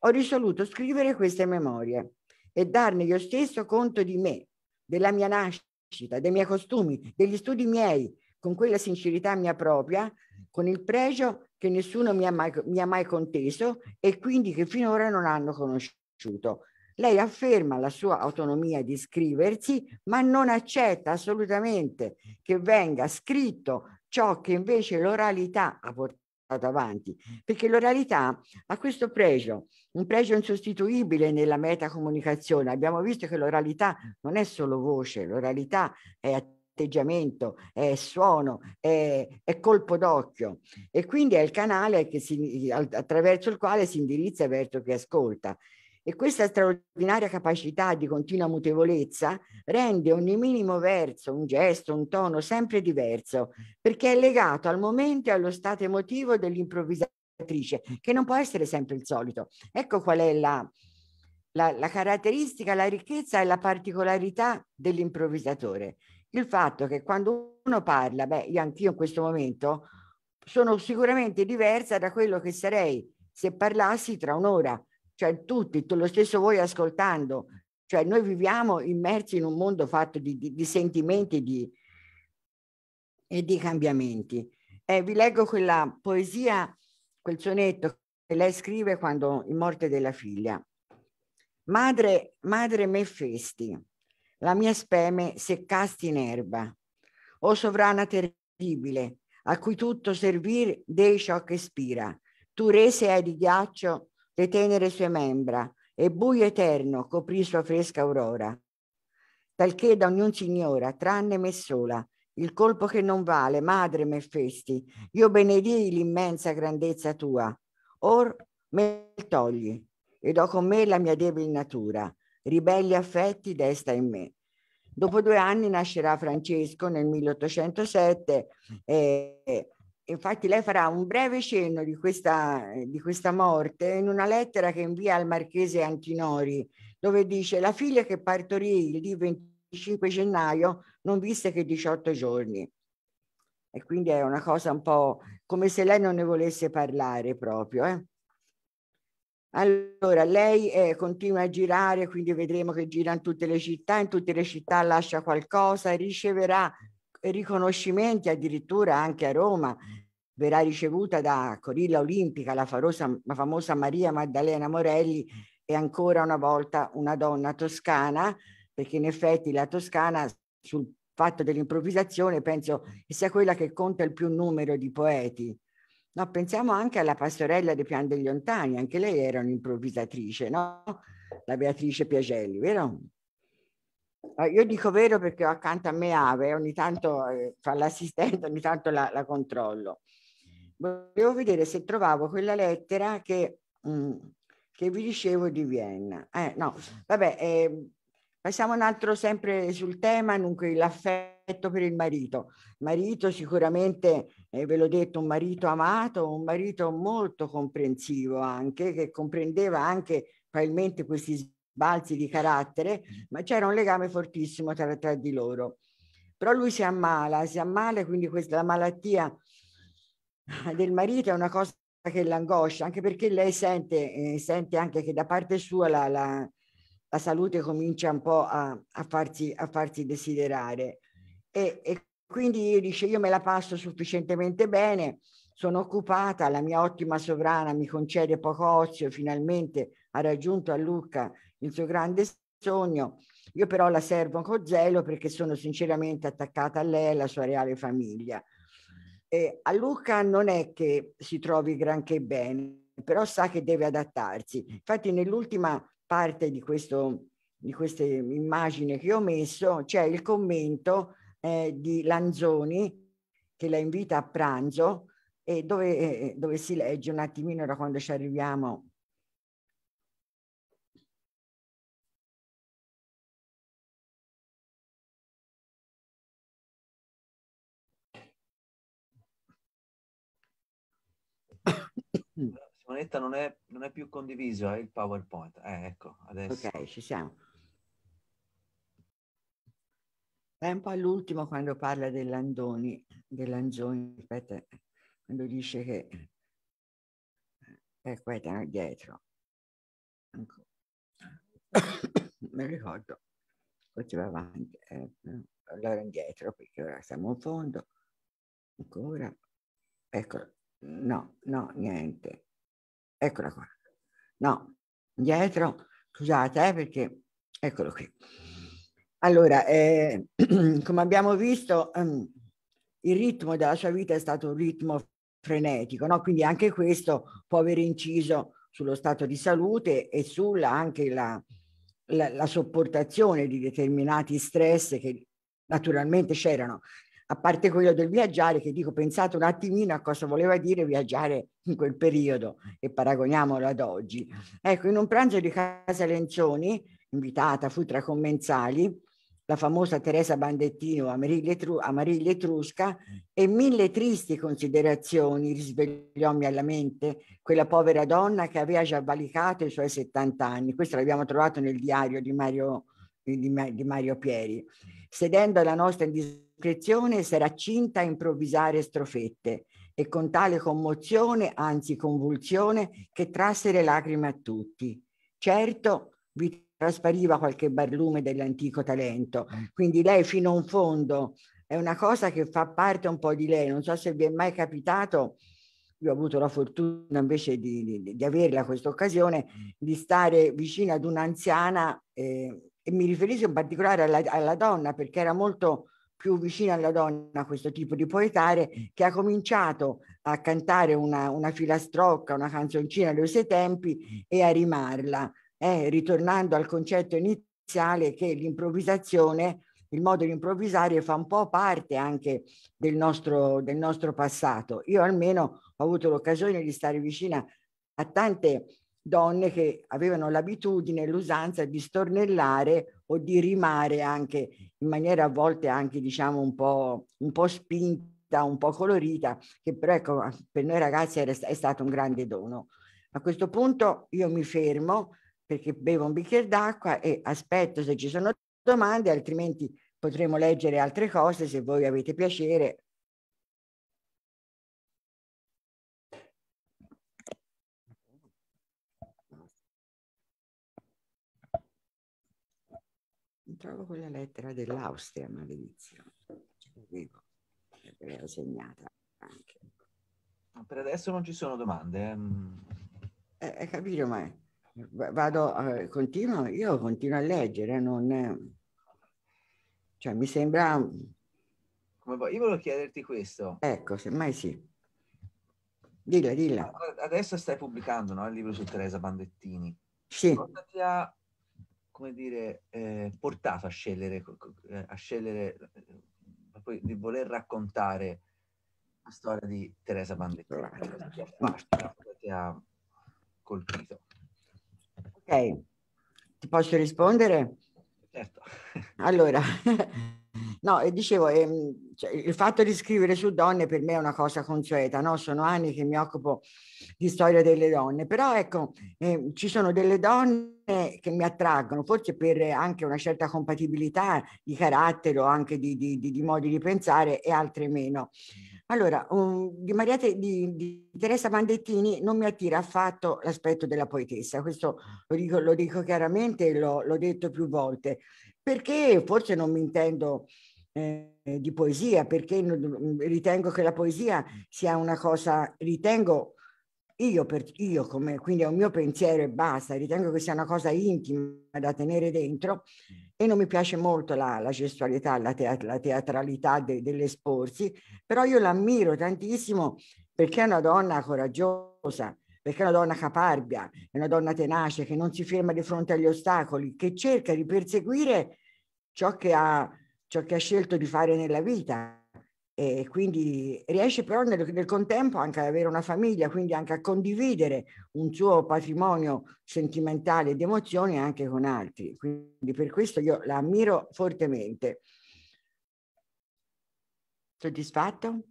ho risoluto scrivere queste memorie e darmi io stesso conto di me, della mia nascita, dei miei costumi, degli studi miei, con quella sincerità mia propria, con il pregio che nessuno mi ha mai, mi ha mai conteso e quindi che finora non hanno conosciuto. Lei afferma la sua autonomia di scriversi, ma non accetta assolutamente che venga scritto ciò che invece l'oralità ha portato avanti, perché l'oralità ha questo pregio, un pregio insostituibile nella metacomunicazione. Abbiamo visto che l'oralità non è solo voce, l'oralità è atteggiamento, è suono, è, è colpo d'occhio e quindi è il canale si, attraverso il quale si indirizza verso chi ascolta. E questa straordinaria capacità di continua mutevolezza rende ogni minimo verso, un gesto, un tono sempre diverso, perché è legato al momento e allo stato emotivo dell'improvvisatrice, che non può essere sempre il solito. Ecco qual è la, la, la caratteristica, la ricchezza e la particolarità dell'improvvisatore. Il fatto che quando uno parla, beh, io anch'io in questo momento sono sicuramente diversa da quello che sarei se parlassi tra un'ora cioè tutti, lo stesso voi ascoltando, cioè noi viviamo immersi in un mondo fatto di, di, di sentimenti di, e di cambiamenti. Eh, vi leggo quella poesia, quel sonetto che lei scrive quando in morte della figlia. Madre, madre me festi, la mia speme seccasti in erba, o sovrana terribile, a cui tutto servir dei ciò che spira, tu rese hai di ghiaccio le tenere sue membra, e buio eterno coprì sua fresca aurora. Talché da ognun signora, tranne me sola, il colpo che non vale, madre me festi, io benedì l'immensa grandezza tua, or me togli, ed ho con me la mia debil natura, ribelli affetti desta in me. Dopo due anni nascerà Francesco nel 1807 e Infatti lei farà un breve cenno di questa, eh, di questa morte in una lettera che invia al marchese Antinori, dove dice la figlia che partorì il 25 gennaio non visse che 18 giorni. E quindi è una cosa un po' come se lei non ne volesse parlare proprio. Eh? Allora, lei eh, continua a girare, quindi vedremo che gira in tutte le città, in tutte le città lascia qualcosa, riceverà riconoscimenti addirittura anche a Roma. Verrà ricevuta da Corilla Olimpica la, famosa, la famosa Maria Maddalena Morelli e ancora una volta una donna toscana, perché in effetti la Toscana sul fatto dell'improvvisazione penso che sia quella che conta il più numero di poeti. No, pensiamo anche alla pastorella dei Pian degli Ontani, anche lei era un'improvvisatrice, no? La Beatrice Piagelli, vero? Eh, io dico vero perché ho accanto a me Ave, eh, ogni tanto eh, fa l'assistente, (laughs) ogni tanto la, la, controllo. Volevo vedere se trovavo quella lettera che, mh, mm, che vi dicevo di Vienna. Eh, no, vabbè, eh, passiamo un altro sempre sul tema, dunque l'affetto per il marito. Marito sicuramente, eh, ve l'ho detto, un marito amato, un marito molto comprensivo anche, che comprendeva anche probabilmente questi sviluppi balzi di carattere, mm. ma c'era un legame fortissimo tra, tra, di loro. Però lui si ammala, si ammala, quindi questa, la malattia del marito è una cosa che l'angoscia, anche perché lei sente, eh, sente anche che da parte sua la, la, la salute comincia un po' a, a, farsi, a farsi, desiderare. E, e quindi dice io me la passo sufficientemente bene, sono occupata, la mia ottima sovrana mi concede poco ozio, finalmente ha raggiunto a Lucca il suo grande sogno. Io però la servo con zelo perché sono sinceramente attaccata a lei e alla sua reale famiglia. Eh, a Luca non è che si trovi granché bene, però sa che deve adattarsi. Infatti nell'ultima parte di, questo, di queste immagini che ho messo c'è il commento eh, di Lanzoni che la invita a pranzo e dove, eh, dove si legge un attimino da quando ci arriviamo Simonetta non è, non è più condiviso, è il PowerPoint. Eh, ecco, adesso. Ok, ci siamo. È un po' all'ultimo quando parla dell'Andoni, dell'Angioni, aspetta, quando dice che... Eh, aspetta, dietro. Ancora. Mi (coughs) ricordo, poi va avanti, eh, allora indietro perché ora siamo in fondo. Ancora. Ecco, no, no, niente eccola qua. No, dietro, scusate eh, perché, eccolo qui. Allora, eh, (clears throat) come abbiamo visto, ehm, il ritmo della sua vita è stato un ritmo frenetico, no? quindi anche questo può aver inciso sullo stato di salute e sulla anche la, la, la sopportazione di determinati stress che naturalmente c'erano a parte quello del viaggiare, che dico, pensate un attimino a cosa voleva dire viaggiare in quel periodo e paragoniamolo ad oggi. Ecco, in un pranzo di Casa Lencioni, invitata, fu tra commensali, la famosa Teresa Bandettino, Amariglia Etrusca, e mille tristi considerazioni risvegliòmi alla mente quella povera donna che aveva già valicato i suoi 70 anni. Questo l'abbiamo trovato nel diario di Mario, di Mario Pieri. Sedendo alla nostra disabilità, discrezione sarà cinta a improvvisare strofette e con tale commozione, anzi convulsione, che trasse le lacrime a tutti. Certo, vi traspariva qualche barlume dell'antico talento, mm. quindi lei fino a un fondo è una cosa che fa parte un po' di lei. Non so se vi è mai capitato, io ho avuto la fortuna invece di, di, di averla questa occasione, mm. di stare vicino ad un'anziana eh, e mi riferisco in particolare alla, alla donna perché era molto più vicina alla donna questo tipo di poetare mm. che ha cominciato a cantare una, una filastrocca, una canzoncina dei suoi tempi mm. e a rimarla, eh, ritornando al concetto iniziale che l'improvvisazione il modo di improvvisare fa un po' parte anche del nostro, del nostro, passato. Io almeno ho avuto l'occasione di stare vicina a tante donne che avevano l'abitudine, l'usanza di stornellare o di rimare anche in maniera a volte anche diciamo un po', un po spinta, un po' colorita, che però ecco, per noi ragazzi era, è stato un grande dono. A questo punto io mi fermo perché bevo un bicchiere d'acqua e aspetto se ci sono domande, altrimenti potremo leggere altre cose se voi avete piacere trovo quella lettera dell'Austria, maledizione. l'avevo, l'avevo eh, segnata anche. Ah, per adesso non ci sono domande. Hai ehm. eh, eh capito, ma vado, eh, continuo, io continuo a leggere, non... Cioè, mi sembra... Come, io volevo chiederti questo. Ecco, semmai sì. Dilla, dilla. Adesso stai pubblicando no, il libro su Teresa Bandettini. Sì. Cosa ti ha come dire, eh, portato a scegliere, eh, a scegliere eh, poi, di voler raccontare la storia di Teresa Bandetta? Cosa ti affascina, cosa ti ha colpito? Ok, ti posso rispondere? Certo. allora, (laughs) No, dicevo, ehm, cioè, il fatto di scrivere su donne per me è una cosa consueta, no? sono anni che mi occupo di storia delle donne, però ecco, eh, ci sono delle donne che mi attraggono, forse per anche una certa compatibilità di carattere o anche di, di, di, di modi di pensare e altre meno. Allora, um, di, Maria, di, Teresa Bandettini non mi attira affatto l'aspetto della poetessa, questo lo dico, lo dico chiaramente e l'ho detto più volte, perché forse non mi intendo eh, di poesia, perché ritengo che la poesia sia una cosa, ritengo io, per, io come, quindi è un mio pensiero e basta, ritengo che sia una cosa intima da tenere dentro e non mi piace molto la, la gestualità, la, teat- la teatralità de, dell'esporsi, però io l'ammiro tantissimo perché è una donna coraggiosa, perché è una donna caparbia, è una donna tenace, che non si ferma di fronte agli ostacoli, che cerca di perseguire ciò che ha ciò che ha scelto di fare nella vita e quindi riesce però nel, nel contempo anche ad avere una famiglia, quindi anche a condividere un suo patrimonio sentimentale ed emozioni anche con altri. Quindi per questo io la ammiro fortemente. Soddisfatto?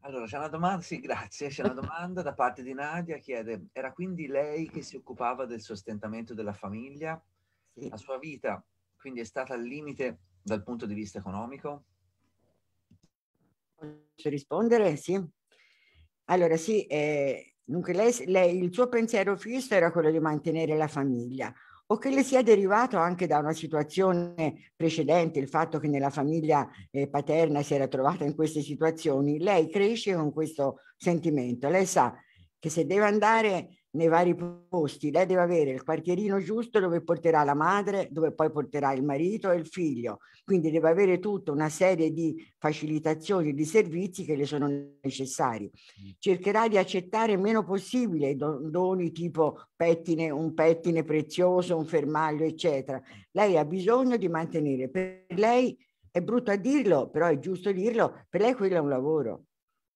Allora, c'è una domanda, sì, grazie. C'è una domanda da parte di Nadia, chiede, era quindi lei che si occupava del sostentamento della famiglia? Sì. La sua vita quindi è stata al limite dal punto di vista economico? Posso rispondere? Sì. Allora sì, eh, dunque lei, lei, il suo pensiero fisso era quello di mantenere la famiglia o che le sia derivato anche da una situazione precedente, il fatto che nella famiglia eh, paterna si era trovata in queste situazioni, lei cresce con questo sentimento, lei sa che se deve andare nei vari posti, lei deve avere il quartierino giusto dove porterà la madre, dove poi porterà il marito e il figlio, quindi deve avere tutta una serie di facilitazioni, di servizi che le sono necessari. Mm. Cercherà di accettare il meno possibile doni tipo pettine, un pettine prezioso, un fermaglio, eccetera. Lei ha bisogno di mantenere, per lei è brutto a dirlo, però è giusto dirlo, per lei quello è un lavoro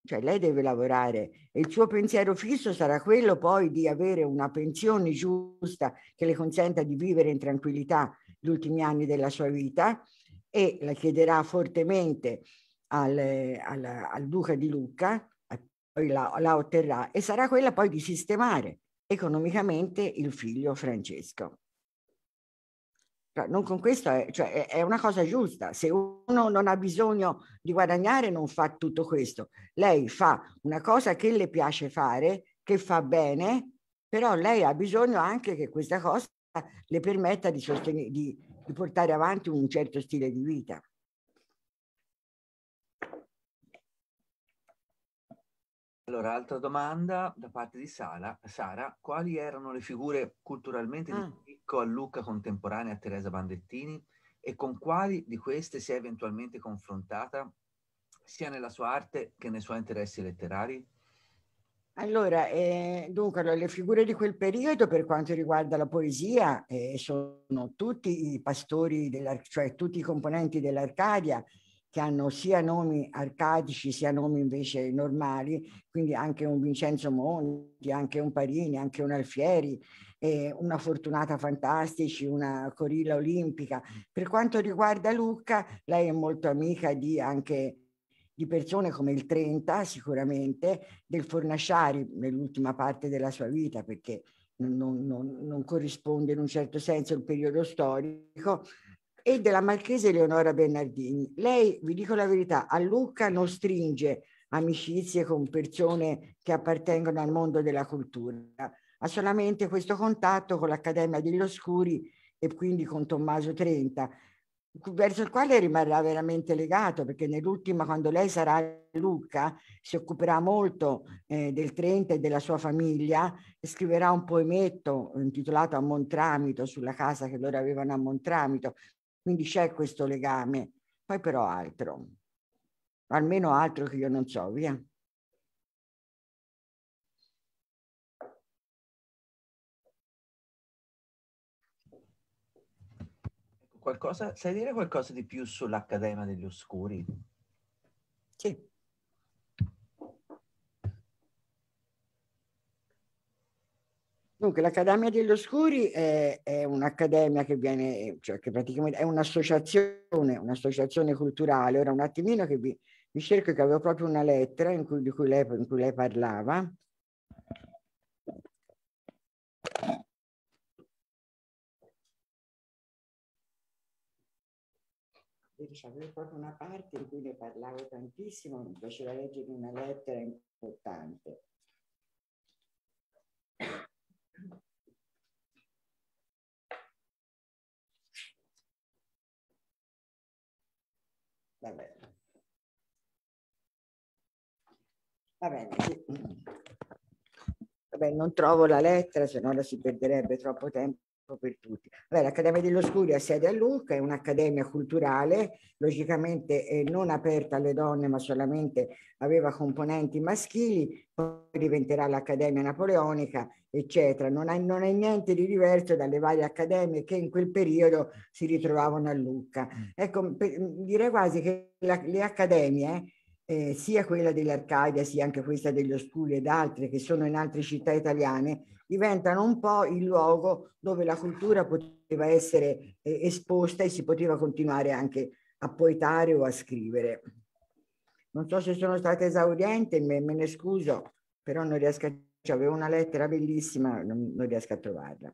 cioè lei deve lavorare e il suo pensiero fisso sarà quello poi di avere una pensione giusta che le consenta di vivere in tranquillità gli ultimi anni della sua vita e la chiederà fortemente al, al, al duca di Lucca, poi la, la otterrà e sarà quella poi di sistemare economicamente il figlio Francesco. Cioè, non con questo, è, cioè, è, una cosa giusta. Se uno non ha bisogno di guadagnare, non fa tutto questo. Lei fa una cosa che le piace fare, che fa bene, però lei ha bisogno anche che questa cosa le permetta di, sosten- di, di portare avanti un certo stile di vita. Allora, altra domanda da parte di Sala. Sara, quali erano le figure culturalmente ah a Luca contemporanea a Teresa Bandettini e con quali di queste si è eventualmente confrontata sia nella sua arte che nei suoi interessi letterari? Allora, eh, dunque, le figure di quel periodo per quanto riguarda la poesia eh, sono tutti i pastori, cioè tutti i componenti dell'Arcadia, che hanno sia nomi arcadici sia nomi invece normali, quindi anche un Vincenzo Monti, anche un Parini, anche un Alfieri, eh, una Fortunata Fantastici, una Corilla Olimpica. Mm. Per quanto riguarda Lucca, lei è molto amica di anche di persone come il 30 sicuramente, del Fornaciari nell'ultima parte della sua vita perché non, non, non corrisponde in un certo senso il periodo storico, e della marchese Eleonora Bernardini. Lei, vi dico la verità, a Lucca non stringe amicizie con persone che appartengono al mondo della cultura ha solamente questo contatto con l'Accademia degli Oscuri e quindi con Tommaso Trenta, verso il quale rimarrà veramente legato, perché nell'ultima, quando lei sarà Luca, si occuperà molto eh, del Trenta e della sua famiglia, e scriverà un poemetto intitolato A Montramito, sulla casa che loro avevano a Montramito, quindi c'è questo legame. Poi però altro, almeno altro che io non so, via. qualcosa, sai dire qualcosa di più sull'Accademia degli Oscuri? Sì. Dunque, l'Accademia degli Oscuri è, è un'accademia che viene, cioè che praticamente è un'associazione, un'associazione culturale. Ora un attimino che vi, vi cerco che avevo proprio una lettera in cui, di cui lei, in cui lei parlava, Diciamo, avevo proprio una parte in cui ne parlavo tantissimo, mi piaceva leggere una lettera importante. Va bene. Va bene. Vabbè, non trovo la lettera, se no la si perderebbe troppo tempo per tutti. L'Accademia dell'Oscuria sede a Lucca, è un'accademia culturale, logicamente eh, non aperta alle donne, ma solamente aveva componenti maschili, poi diventerà l'Accademia Napoleonica, eccetera. Non è, non è, niente di diverso dalle varie accademie che in quel periodo si ritrovavano a Lucca. Mm. Ecco, per, mm, direi quasi che la, le accademie... Eh, sia quella dell'Arcadia, sia anche questa degli Oscuri ed altre che sono in altre città italiane, diventano un po' il luogo dove la cultura poteva essere eh, esposta e si poteva continuare anche a poetare o a scrivere. Non so se sono stata esauriente, me, me ne scuso, però non riesco a... Cioè, avevo una lettera bellissima, non, non riesco a trovarla.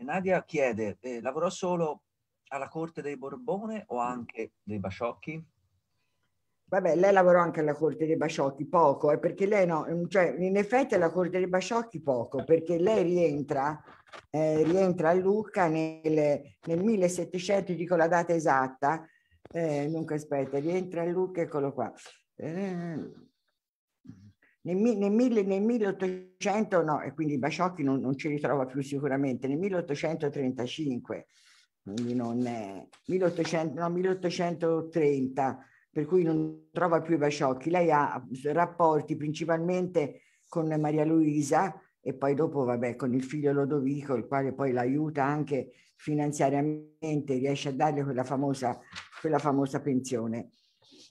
Nadia chiede, eh, lavorò solo alla corte dei Borbone o anche dei Basciocchi? Vabbè, lei lavorò anche alla corte dei Basciocchi, poco, eh, perché lei no, mm, cioè in effetti alla corte dei Basciocchi poco, perché lei rientra, eh, rientra a Lucca nel, nel 1700, dico la data esatta, eh, dunque aspetta, rientra a Lucca, eccolo qua. Eh, nel, nel, nel, 1800, no, e quindi Basciocchi non, non, ci ritrova più sicuramente, nel 1835, quindi non è, 1800, no, 1830, per cui non trova più i Basciocchi. Lei ha rapporti principalmente con Maria Luisa e poi dopo, vabbè, con il figlio Lodovico, il quale poi l'aiuta anche finanziariamente, riesce a darle quella famosa, quella famosa pensione.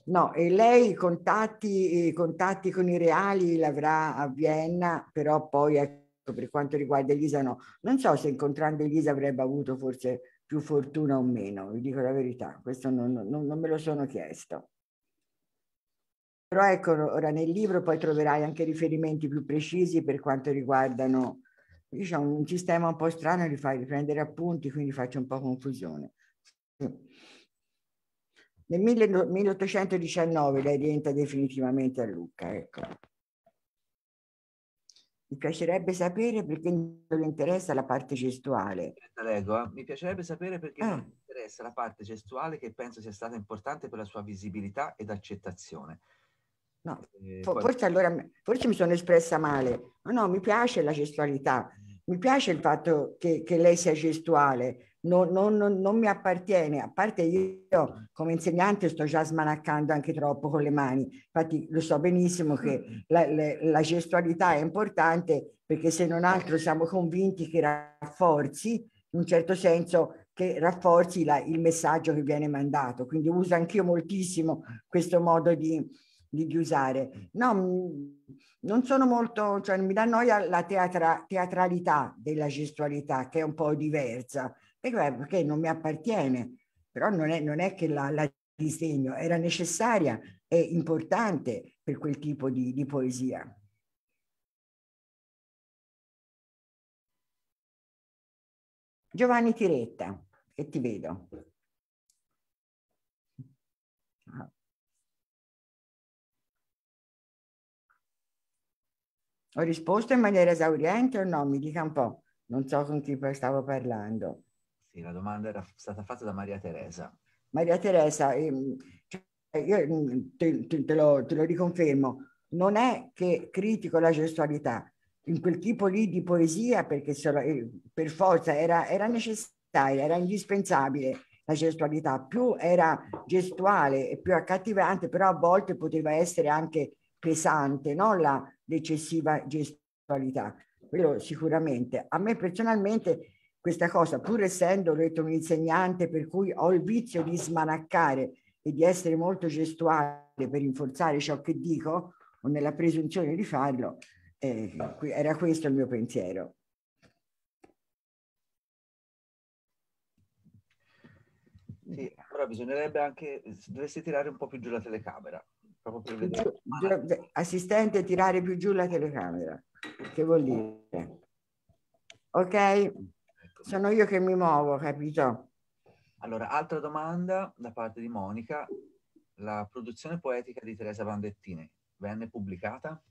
No, e lei contatti, contatti con i reali l'avrà a Vienna, però poi ecco, per quanto riguarda Elisa no. Non so se incontrando Elisa avrebbe avuto forse più fortuna o meno, vi dico la verità, questo non, non, non me lo sono chiesto. Però ecco, ora nel libro poi troverai anche riferimenti più precisi per quanto riguardano, diciamo, un sistema un po' strano li fai riprendere appunti, quindi faccio un po' confusione. Nel 1819 lei rientra definitivamente a Lucca, ecco. Mi piacerebbe sapere perché non le interessa la parte gestuale. Leggo, eh. mi piacerebbe sapere perché ah. non interessa la parte gestuale che penso sia stata importante per la sua visibilità ed accettazione. No, eh, forse allora forse mi sono espressa male, ma no, mi piace la gestualità, mm. mi piace il fatto che, che lei sia gestuale, non, non, non, mi appartiene, a parte io come insegnante sto già smanaccando anche troppo con le mani, infatti lo so benissimo che mm. la, la, la gestualità è importante perché se non altro siamo convinti che rafforzi, in un certo senso che rafforzi la, il messaggio che viene mandato, quindi uso anch'io moltissimo questo modo di di usare. No, mm, non sono molto, cioè mi dà noia la teatra, teatralità della gestualità che è un po' diversa, perché, perché non mi appartiene, però non è, non è che la, la, disegno, era necessaria e importante per quel tipo di, di poesia. Giovanni Tiretta, che ti vedo. Ho risposto in maniera esauriente o no? Mi dica un po', non so con chi stavo parlando. Sì, la domanda era stata fatta da Maria Teresa. Maria Teresa, ehm, cioè, io mm, te, te, te, lo, te lo riconfermo, non è che critico la gestualità, in quel tipo lì di poesia, perché solo, eh, per forza era, era, necessaria, era indispensabile la gestualità, più era gestuale e più accattivante, però a volte poteva essere anche pesante, non la decessiva gestualità, quello sicuramente. A me personalmente questa cosa, pur essendo, detto, un insegnante per cui ho il vizio di smanaccare e di essere molto gestuale per rinforzare ciò che dico, o nella presunzione di farlo, eh, era questo il mio pensiero. Sì, però bisognerebbe anche, dovresti tirare un po' più giù la telecamera giù, assistente, tirare più giù la telecamera. Che vuol dire? Ok? Ecco. Sono io che mi muovo, capito? Allora, altra domanda da parte di Monica. La produzione poetica di Teresa Vandettini venne pubblicata?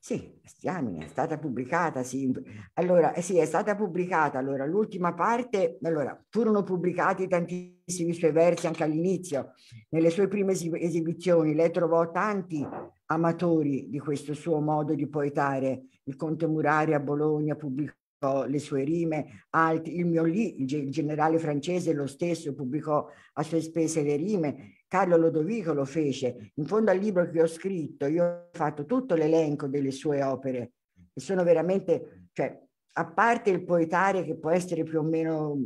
Sì, Stiamina, è stata pubblicata, sì. Allora, eh sì, è stata pubblicata. Allora, l'ultima parte, allora, furono pubblicati tantissimi suoi versi anche all'inizio. Nelle sue prime esibizioni lei trovò tanti amatori di questo suo modo di poetare. Il Conte Murari a Bologna pubblicò le sue rime, altri, il Mioli, il generale francese lo stesso pubblicò a sue spese le rime, Carlo Lodovico lo fece, in fondo al libro che ho scritto io ho fatto tutto l'elenco delle sue opere e sono veramente, cioè, a parte il poetare che può essere più o meno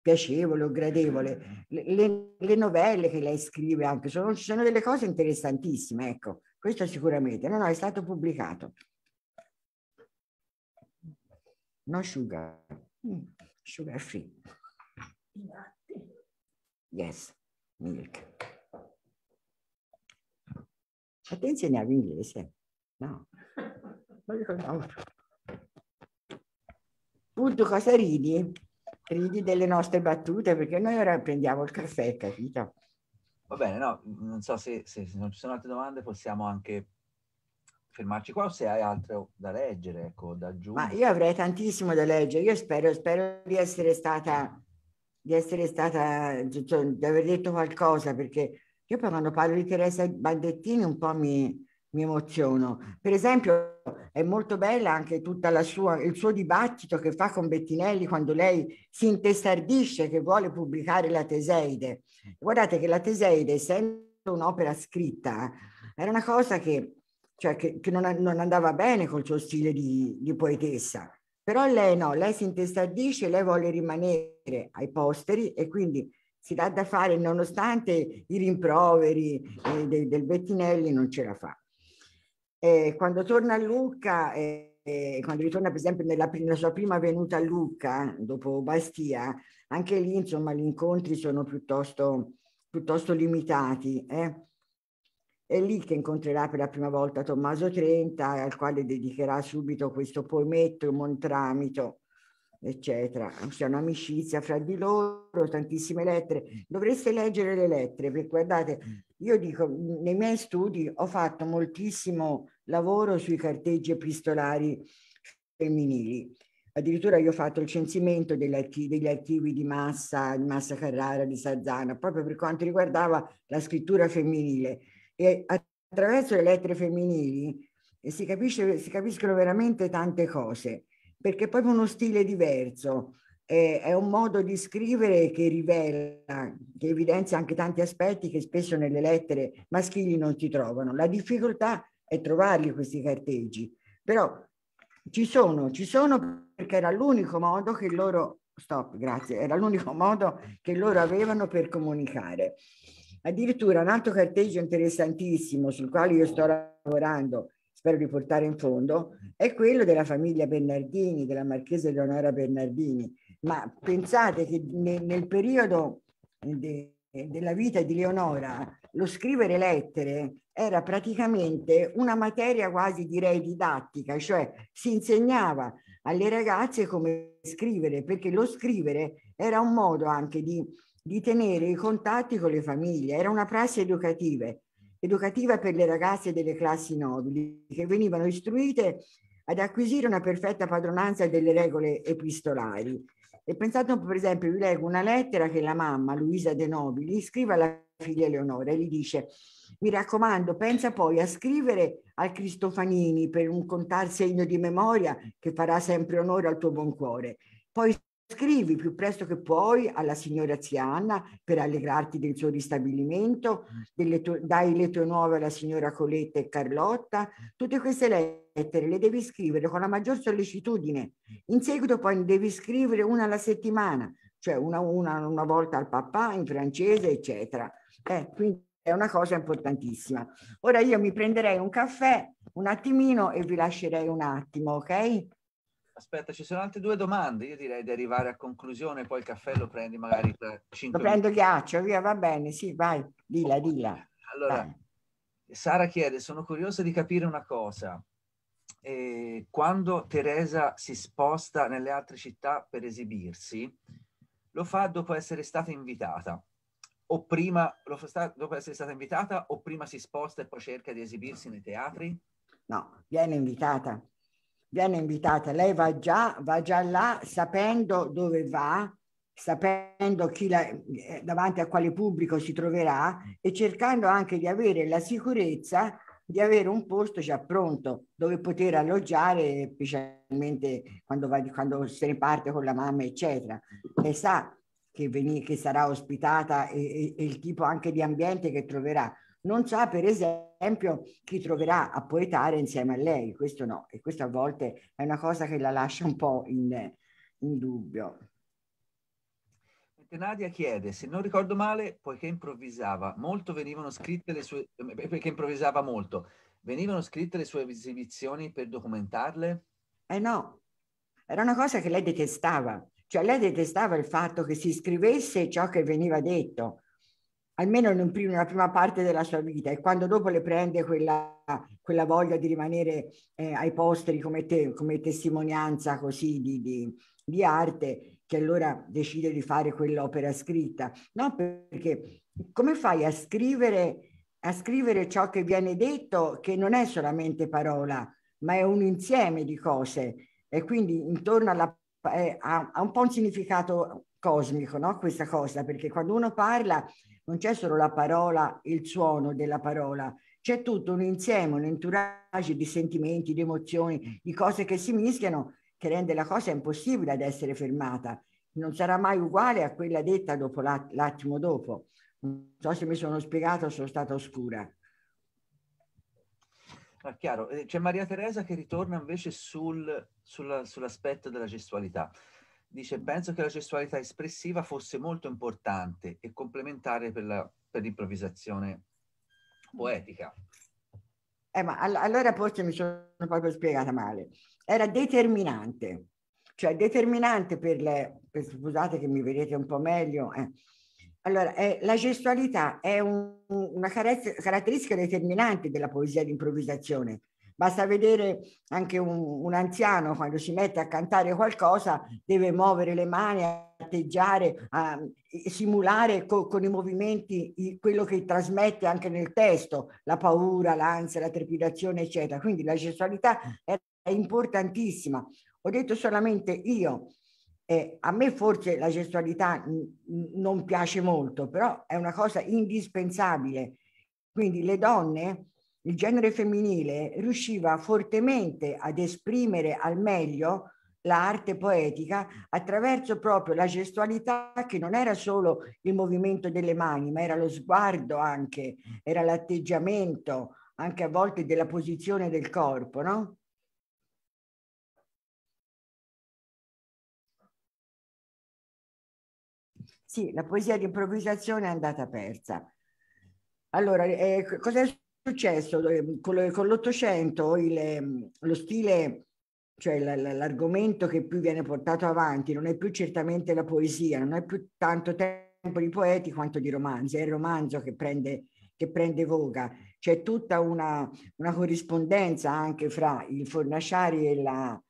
piacevole o gradevole, le, le novelle che lei scrive anche, sono, sono delle cose interessantissime, ecco, questo sicuramente, no, no, è stato pubblicato no sugar, mm. sugar free. Yes, milk. Ma te insegnavi inglese? No. Ma (laughs) ricordavo. Punto cosa ridi? Ridi delle nostre battute perché noi ora prendiamo il caffè, capito? Va bene, no, non so se, se, se non ci sono altre domande possiamo anche fermarci qua o se hai altro da leggere, ecco, da aggiungere. Ma io avrei tantissimo da leggere, io spero, spero di essere stata, di essere stata, di cioè, aver detto qualcosa, perché io poi quando parlo di Teresa Bandettini un po' mi, mi emoziono. Per esempio è molto bella anche tutto il suo dibattito che fa con Bettinelli quando lei si intestardisce che vuole pubblicare la Teseide. Guardate che la Teseide, essendo un'opera scritta, eh, era una cosa che cioè che, che non, non, andava bene col suo stile di, di poetessa. Però lei no, lei si intestardisce, lei vuole rimanere ai posteri e quindi si dà da fare nonostante i rimproveri eh, de, del Bettinelli non ce la fa. Eh, quando torna a Lucca, eh, eh, quando ritorna per esempio nella, nella, sua prima venuta a Lucca, dopo Bastia, anche lì insomma gli incontri sono piuttosto, piuttosto limitati. Eh. È lì che incontrerà per la prima volta Tommaso Trenta, al quale dedicherà subito questo poemetto Montramito, eccetera. C'è un'amicizia fra di loro, tantissime lettere. Dovreste leggere le lettere, perché guardate, io dico, nei miei studi ho fatto moltissimo lavoro sui carteggi epistolari femminili. Addirittura io ho fatto il censimento degli archivi, degli archivi di Massa, di Massa Carrara, di Sazzana, proprio per quanto riguardava la scrittura femminile e attraverso le lettere femminili eh, si, capisce, si capiscono veramente tante cose, perché è proprio uno stile diverso, è, è un modo di scrivere che rivela, che evidenzia anche tanti aspetti che spesso nelle lettere maschili non si trovano. La difficoltà è trovarli questi carteggi, però ci sono, ci sono perché era l'unico modo che loro, stop, grazie, era l'unico modo che loro avevano per comunicare. Addirittura un altro carteggio interessantissimo sul quale io sto lavorando, spero di portare in fondo, è quello della famiglia Bernardini, della Marchesa Leonora Bernardini. Ma pensate che nel, nel periodo de, della vita di Leonora lo scrivere lettere era praticamente una materia quasi direi didattica, cioè si insegnava alle ragazze come scrivere, perché lo scrivere era un modo anche di di tenere i contatti con le famiglie. Era una prassi educativa, educativa per le ragazze delle classi nobili, che venivano istruite ad acquisire una perfetta padronanza delle regole epistolari. E pensate, per esempio, vi leggo una lettera che la mamma, Luisa De Nobili, scrive alla figlia Eleonora e gli dice mi raccomando, pensa poi a scrivere al Cristofanini per un contar segno di memoria che farà sempre onore al tuo buon cuore. Poi Scrivi più presto che puoi alla signora anziana per allegrarti del suo ristabilimento, tue, dai le tue nuove alla signora Coletta e Carlotta. Tutte queste lettere le devi scrivere con la maggior sollecitudine. In seguito poi ne devi scrivere una alla settimana, cioè una, una, una volta al papà in francese, eccetera. Eh, quindi è una cosa importantissima. Ora io mi prenderei un caffè un attimino e vi lascerei un attimo, ok? Aspetta, ci sono altre due domande. Io direi di arrivare a conclusione, poi il caffè lo prendi magari tra 5 Lo prendo ghiaccio, via, va bene, sì, vai, dila, dila. Allora, vai. Sara chiede, sono curiosa di capire una cosa. Eh, quando Teresa si sposta nelle altre città per esibirsi, lo fa dopo essere stata invitata o prima, lo fa dopo essere stata invitata o prima si sposta e poi cerca di esibirsi nei teatri? No, viene invitata viene invitata, lei va già, va già là sapendo dove va, sapendo la, eh, davanti a quale pubblico si troverà e cercando anche di avere la sicurezza di avere un posto già pronto dove poter alloggiare, specialmente quando, va, quando se ne parte con la mamma, eccetera. E sa che, veni, che sarà ospitata e, e, e il tipo anche di ambiente che troverà non sa per esempio chi troverà a poetare insieme a lei, questo no, e questo a volte è una cosa che la lascia un po' in, in dubbio. Nadia chiede, se non ricordo male, poiché improvvisava molto, venivano scritte le sue, eh, perché improvvisava molto, venivano scritte le sue esibizioni per documentarle? Eh no, era una cosa che lei detestava, cioè lei detestava il fatto che si scrivesse ciò che veniva detto, almeno in prima, una prima parte della sua vita e quando dopo le prende quella, quella voglia di rimanere eh, ai posteri come, te, come testimonianza così di, di, di, arte, che allora decide di fare quell'opera scritta. No, perché come fai a scrivere, a scrivere ciò che viene detto, che non è solamente parola, ma è un insieme di cose e quindi intorno alla... Eh, ha, ha un po' un significato cosmico, no? questa cosa, perché quando uno parla non c'è solo la parola il suono della parola, c'è tutto un insieme, un entourage di sentimenti, di emozioni, mm. di cose che si mischiano, che rende la cosa impossibile ad essere fermata. Non sarà mai uguale a quella detta dopo l'attimo dopo. Non so se mi sono spiegato, sono stata oscura. Ah, chiaro. Eh, c'è Maria Teresa che ritorna invece sul, sulla, sull'aspetto della gestualità dice penso che la gestualità espressiva fosse molto importante e complementare per, la, per l'improvvisazione poetica. Eh, ma all- allora forse mi sono proprio spiegata male. Era determinante, cioè determinante per le... Per, scusate che mi vedete un po' meglio. Eh. Allora, eh, la gestualità è un, una car- caratteristica determinante della poesia di improvvisazione Basta vedere anche un, un anziano quando si mette a cantare qualcosa deve muovere le mani, atteggiare, a simulare co, con i movimenti quello che trasmette anche nel testo, la paura, l'ansia, la trepidazione, eccetera. Quindi la sessualità è importantissima. Ho detto solamente io, eh, a me forse la gestualità non piace molto, però è una cosa indispensabile. Quindi le donne il genere femminile riusciva fortemente ad esprimere al meglio l'arte poetica attraverso proprio la gestualità che non era solo il movimento delle mani, ma era lo sguardo anche, era l'atteggiamento anche a volte della posizione del corpo, no? Sì, la poesia di improvvisazione è andata persa. Allora, eh, cosa è successo? successo eh, con l'Ottocento ehm, lo stile cioè l'argomento che più viene portato avanti non è più certamente la poesia, non è più tanto tempo di poeti quanto di romanzi, è il romanzo che prende, che prende voga. C'è tutta una, una, corrispondenza anche fra il Fornaciari e la,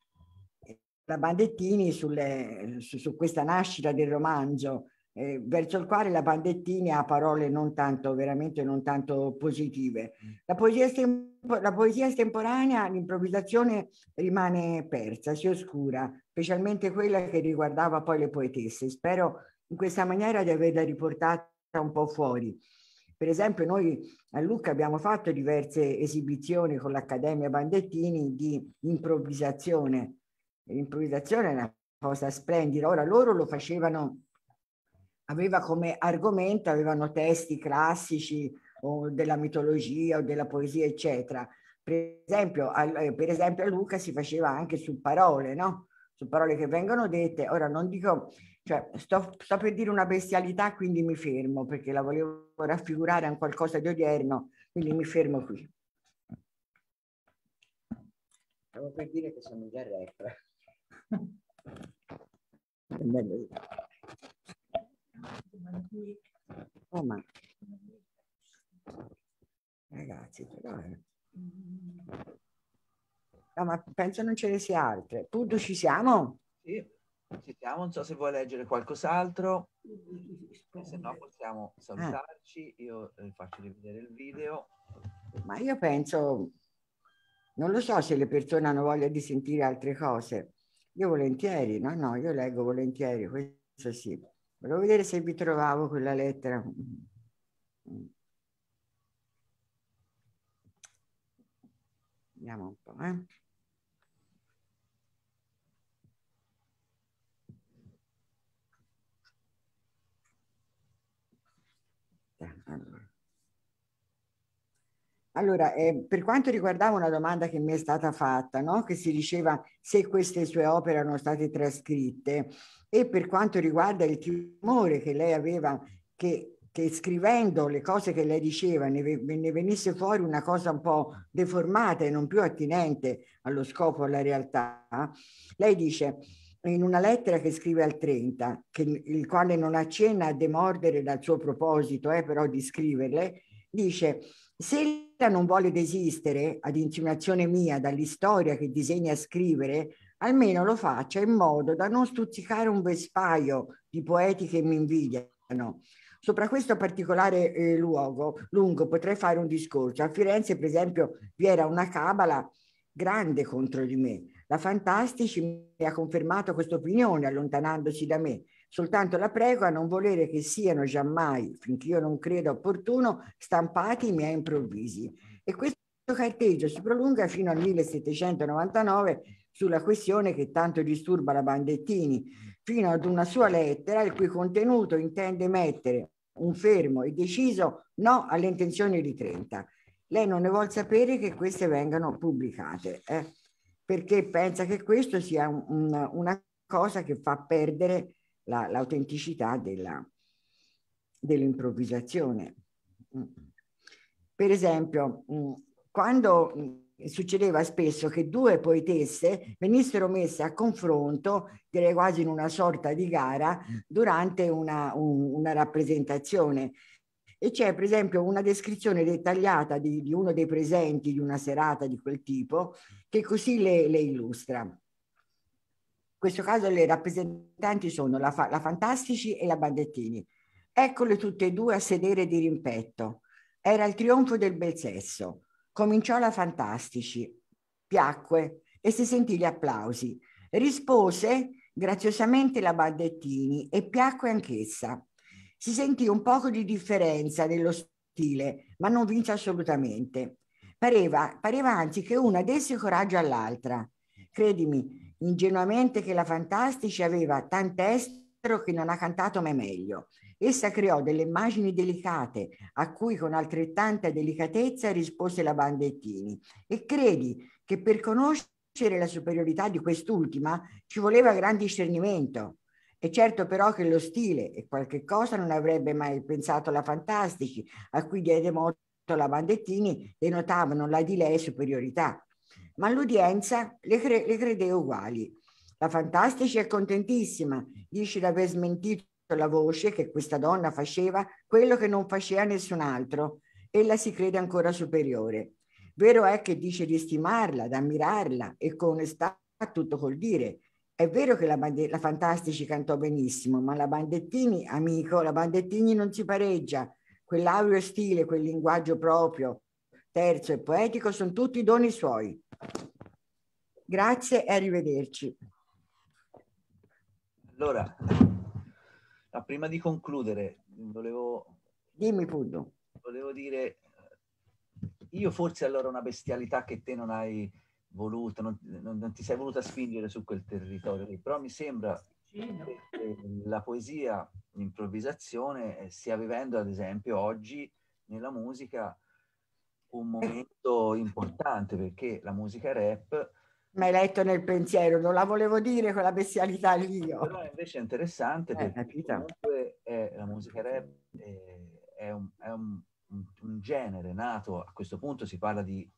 la Bandettini sulle, su, su, questa nascita del romanzo eh, verso il quale la Bandettini ha parole non tanto, veramente non tanto positive. Mm. La poesia, stempo, la poesia estemporanea, l'improvvisazione rimane persa, si oscura, specialmente quella che riguardava poi le poetesse. Spero in questa maniera di averla riportata un po' fuori. Per esempio noi a Lucca abbiamo fatto diverse esibizioni con l'Accademia Bandettini di improvvisazione. L'improvvisazione è una cosa splendida. Ora loro lo facevano aveva come argomento, avevano testi classici o della mitologia o della poesia, eccetera. Per esempio, al, eh, per esempio a Luca si faceva anche su parole, no? Su parole che vengono dette. Ora non dico, cioè, sto, sto per dire una bestialità, quindi mi fermo perché la volevo raffigurare a un qualcosa di odierno, quindi mi fermo qui. Stavo per dire che sono già retro. (laughs) Oh, ma... Ragazzi, però... È... Eh. No, ma penso non ce ne sia altre. Punto, ci siamo? Sì, ci siamo. Non so se vuoi leggere qualcos'altro. Eh, se no possiamo eh. salutarci. Ah. Io faccio rivedere il video. Ma io penso... Non lo so se le persone hanno voglia di sentire altre cose. Io volentieri, no, no, io leggo volentieri, questo sì. Volevo vedere se vi trovavo quella lettera. Vediamo un po', eh. Allora, eh, per quanto riguardava una domanda che mi è stata fatta, no? che si diceva se queste sue opere erano state trascritte e per quanto riguarda il timore che lei aveva che, che scrivendo le cose che lei diceva ne, ne, venisse fuori una cosa un po' deformata e non più attinente allo scopo, alla realtà, lei dice in una lettera che scrive al 30, che, il quale non accenna a demordere dal suo proposito, eh, però di scriverle, dice se non vuole desistere, ad intimazione mia, dall'istoria che disegna scrivere, almeno lo faccia in modo da non stuzzicare un vespaio di poeti che mi invidiano. Sopra questo particolare eh, luogo, lungo, potrei fare un discorso. A Firenze, per esempio, vi era una cabala grande contro di me. La Fantastici mi ha confermato questa opinione allontanandosi da me. Soltanto la prego a non volere che siano giammai, finché io non creda opportuno, stampati i miei improvvisi. E questo carteggio si prolunga fino al 1799 sulla questione che tanto disturba la Bandettini, fino ad una sua lettera il cui contenuto intende mettere un fermo e deciso no alle intenzioni di Trenta. Lei non ne vuol sapere che queste vengano pubblicate, eh? perché pensa che questo sia un, una cosa che fa perdere la, l'autenticità della, dell'improvvisazione. Per esempio, mm, quando mm, succedeva spesso che due poetesse venissero messe a confronto, direi quasi in una sorta di gara, durante una, un, una rappresentazione. E c'è per esempio una descrizione dettagliata di, di, uno dei presenti di una serata di quel tipo che così le, le illustra questo caso le rappresentanti sono la, la Fantastici e la Bandettini. Eccole tutte e due a sedere di rimpetto. Era il trionfo del bel sesso. Cominciò la Fantastici, piacque e si sentì gli applausi. Rispose graziosamente la Bandettini e piacque anch'essa. Si sentì un poco di differenza nello stile, ma non vinse assolutamente. Pareva, pareva anzi che una desse coraggio all'altra. Credimi, ingenuamente che la Fantastici aveva tanto tant'estero che non ha cantato mai meglio. Essa creò delle immagini delicate a cui con altrettanta delicatezza rispose la Bandettini e credi che per conoscere la superiorità di quest'ultima ci voleva gran discernimento. È certo però che lo stile e qualche cosa non avrebbe mai pensato la Fantastici, a cui diede molto la Bandettini e notavano la di lei superiorità ma l'udienza le, cre- le credeva uguali. La Fantastici è contentissima, dice di aver smentito la voce che questa donna faceva quello che non faceva nessun altro. Ella si crede ancora superiore. Vero è che dice di stimarla, di ammirarla e con onestà tutto col dire. È vero che la, Bande- la Fantastici cantò benissimo, ma la Bandettini, amico, la Bandettini non si pareggia. Quell'aureo stile, quel linguaggio proprio, terzo e poetico, sono tutti doni suoi. Grazie e arrivederci. Allora, prima di concludere, volevo... Dimmi Puddu. Volevo dire, io forse allora una bestialità che te non hai voluto, non, non, non ti sei voluta spingere su quel territorio lì, però mi sembra che la poesia, l'improvvisazione stia vivendo ad esempio oggi nella musica un momento importante perché la musica rap mi letto nel pensiero, non la volevo dire quella bestialità lì. Io. Oh. Però invece è interessante eh, perché comunque è, eh, la musica rap è, eh, è, un, è un, un, genere nato, a questo punto si parla di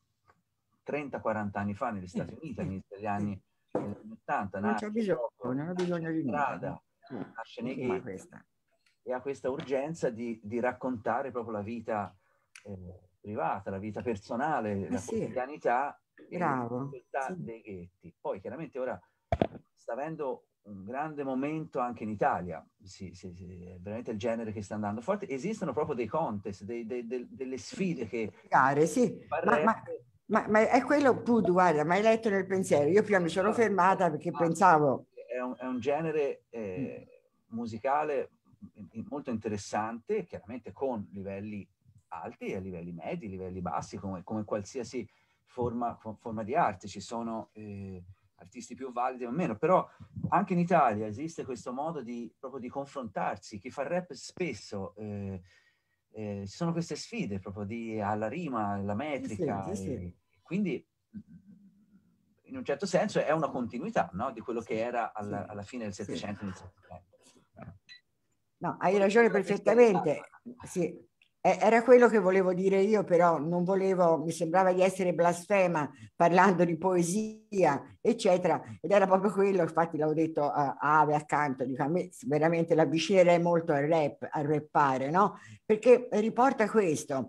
30-40 anni fa negli Stati Uniti, negli anni 80. Non c'è bisogno, non ho bisogno di strada, mm, Nasce nei questa. E ha questa urgenza di, di raccontare proprio la vita eh, privata, la vita personale, eh, la sì. quotidianità Bravo. sì. Poi chiaramente ora sta avendo un grande momento anche in Italia, sì, sì, sì, è veramente il genere che sta andando forte. Esistono proprio dei contest, dei, dei, dei, delle sfide che... Gare, sì, ma, ma, ma, ma, è quello appunto, guarda, mi hai letto nel pensiero, io prima mi sono esatto. fermata perché pensavo... È un, è un genere eh, mm. musicale molto interessante, chiaramente con livelli alti e livelli medi, livelli bassi, come, come qualsiasi forma, forma di arte, ci sono eh, artisti più validi o meno, però anche in Italia esiste questo modo di, proprio di confrontarsi, chi fa rap spesso... Eh, eh, ci sono queste sfide proprio di, alla rima, alla metrica. Sì, sì, sì. Quindi in un certo senso è una continuità no? di quello che era alla, alla fine del Settecento. No, hai ragione perfettamente. Sì, eh, era quello che volevo dire io, però non volevo, mi sembrava di essere blasfema parlando di poesia, eccetera, ed era proprio quello, infatti l'ho detto a Ave accanto, dico, a me veramente l'avvicinerei molto al rap, al rappare, no? Perché riporta questo,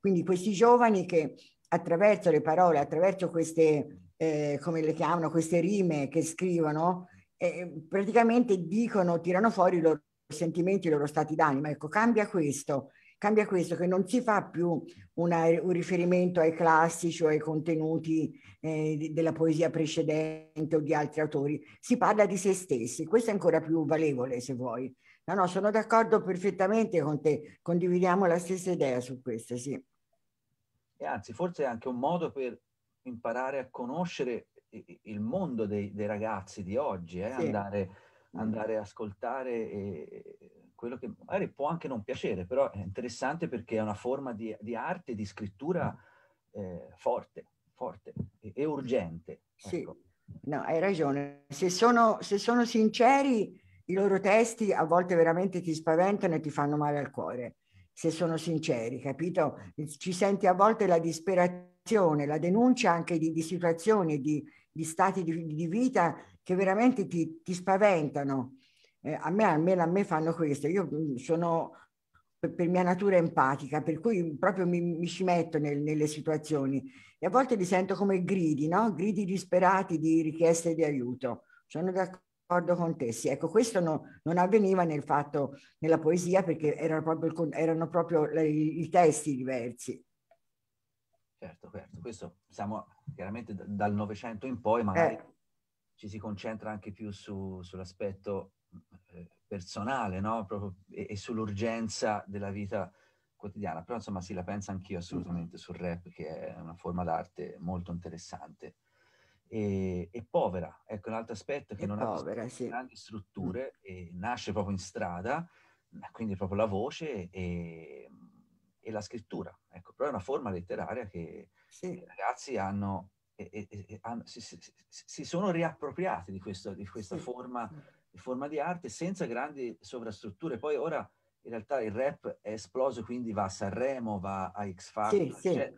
quindi questi giovani che attraverso le parole, attraverso queste, eh, come le chiamano, queste rime che scrivono, eh, praticamente dicono, tirano fuori i loro sentimenti, i loro stati d'anima, ecco, cambia questo Cambia questo che non si fa più una, un riferimento ai classici o ai contenuti eh, della poesia precedente o di altri autori, si parla di se stessi, questo è ancora più valevole se vuoi. No, no, sono d'accordo perfettamente con te, condividiamo la stessa idea su questo, sì. E anzi, forse è anche un modo per imparare a conoscere il mondo dei, dei ragazzi di oggi, eh? sì. andare, mm. andare a ascoltare e quello che magari può anche non piacere, però è interessante perché è una forma di, di arte, di scrittura eh, forte, forte e, e urgente. Sì, ecco. no, hai ragione. Se sono, se sono sinceri, i loro testi a volte veramente ti spaventano e ti fanno male al cuore, se sono sinceri, capito? Ci senti a volte la disperazione, la denuncia anche di, di situazioni, di, di stati di, di, vita che veramente ti, ti spaventano eh, a me almeno a me fanno questo, io mm, sono per, mia natura empatica, per cui proprio mi, mi ci metto nel, nelle situazioni e a volte li sento come gridi, no? gridi disperati di richieste di aiuto. Sono d'accordo con te, sì. Ecco, questo no, non avveniva nel fatto, nella poesia perché erano proprio, erano proprio le, i testi diversi. Certo, certo, questo siamo chiaramente dal Novecento in poi, magari eh. ci si concentra anche più su, sull'aspetto eh, personale, no? Proprio, e, e, sull'urgenza della vita quotidiana. Però insomma sì, la penso anch'io assolutamente sul rap, che è una forma d'arte molto interessante. E, e povera, ecco un altro aspetto che e non povera, ha sì. grandi strutture, mm. nasce proprio in strada, quindi proprio la voce e, la scrittura. Ecco, però è una forma letteraria che sì. i ragazzi hanno e, e, e, hanno, si, si, si, sono riappropriati di, questo, di questa sì. forma forma di arte senza grandi sovrastrutture. Poi ora in realtà il rap è esploso, quindi va a Sanremo, va a X Factor, sì, sì.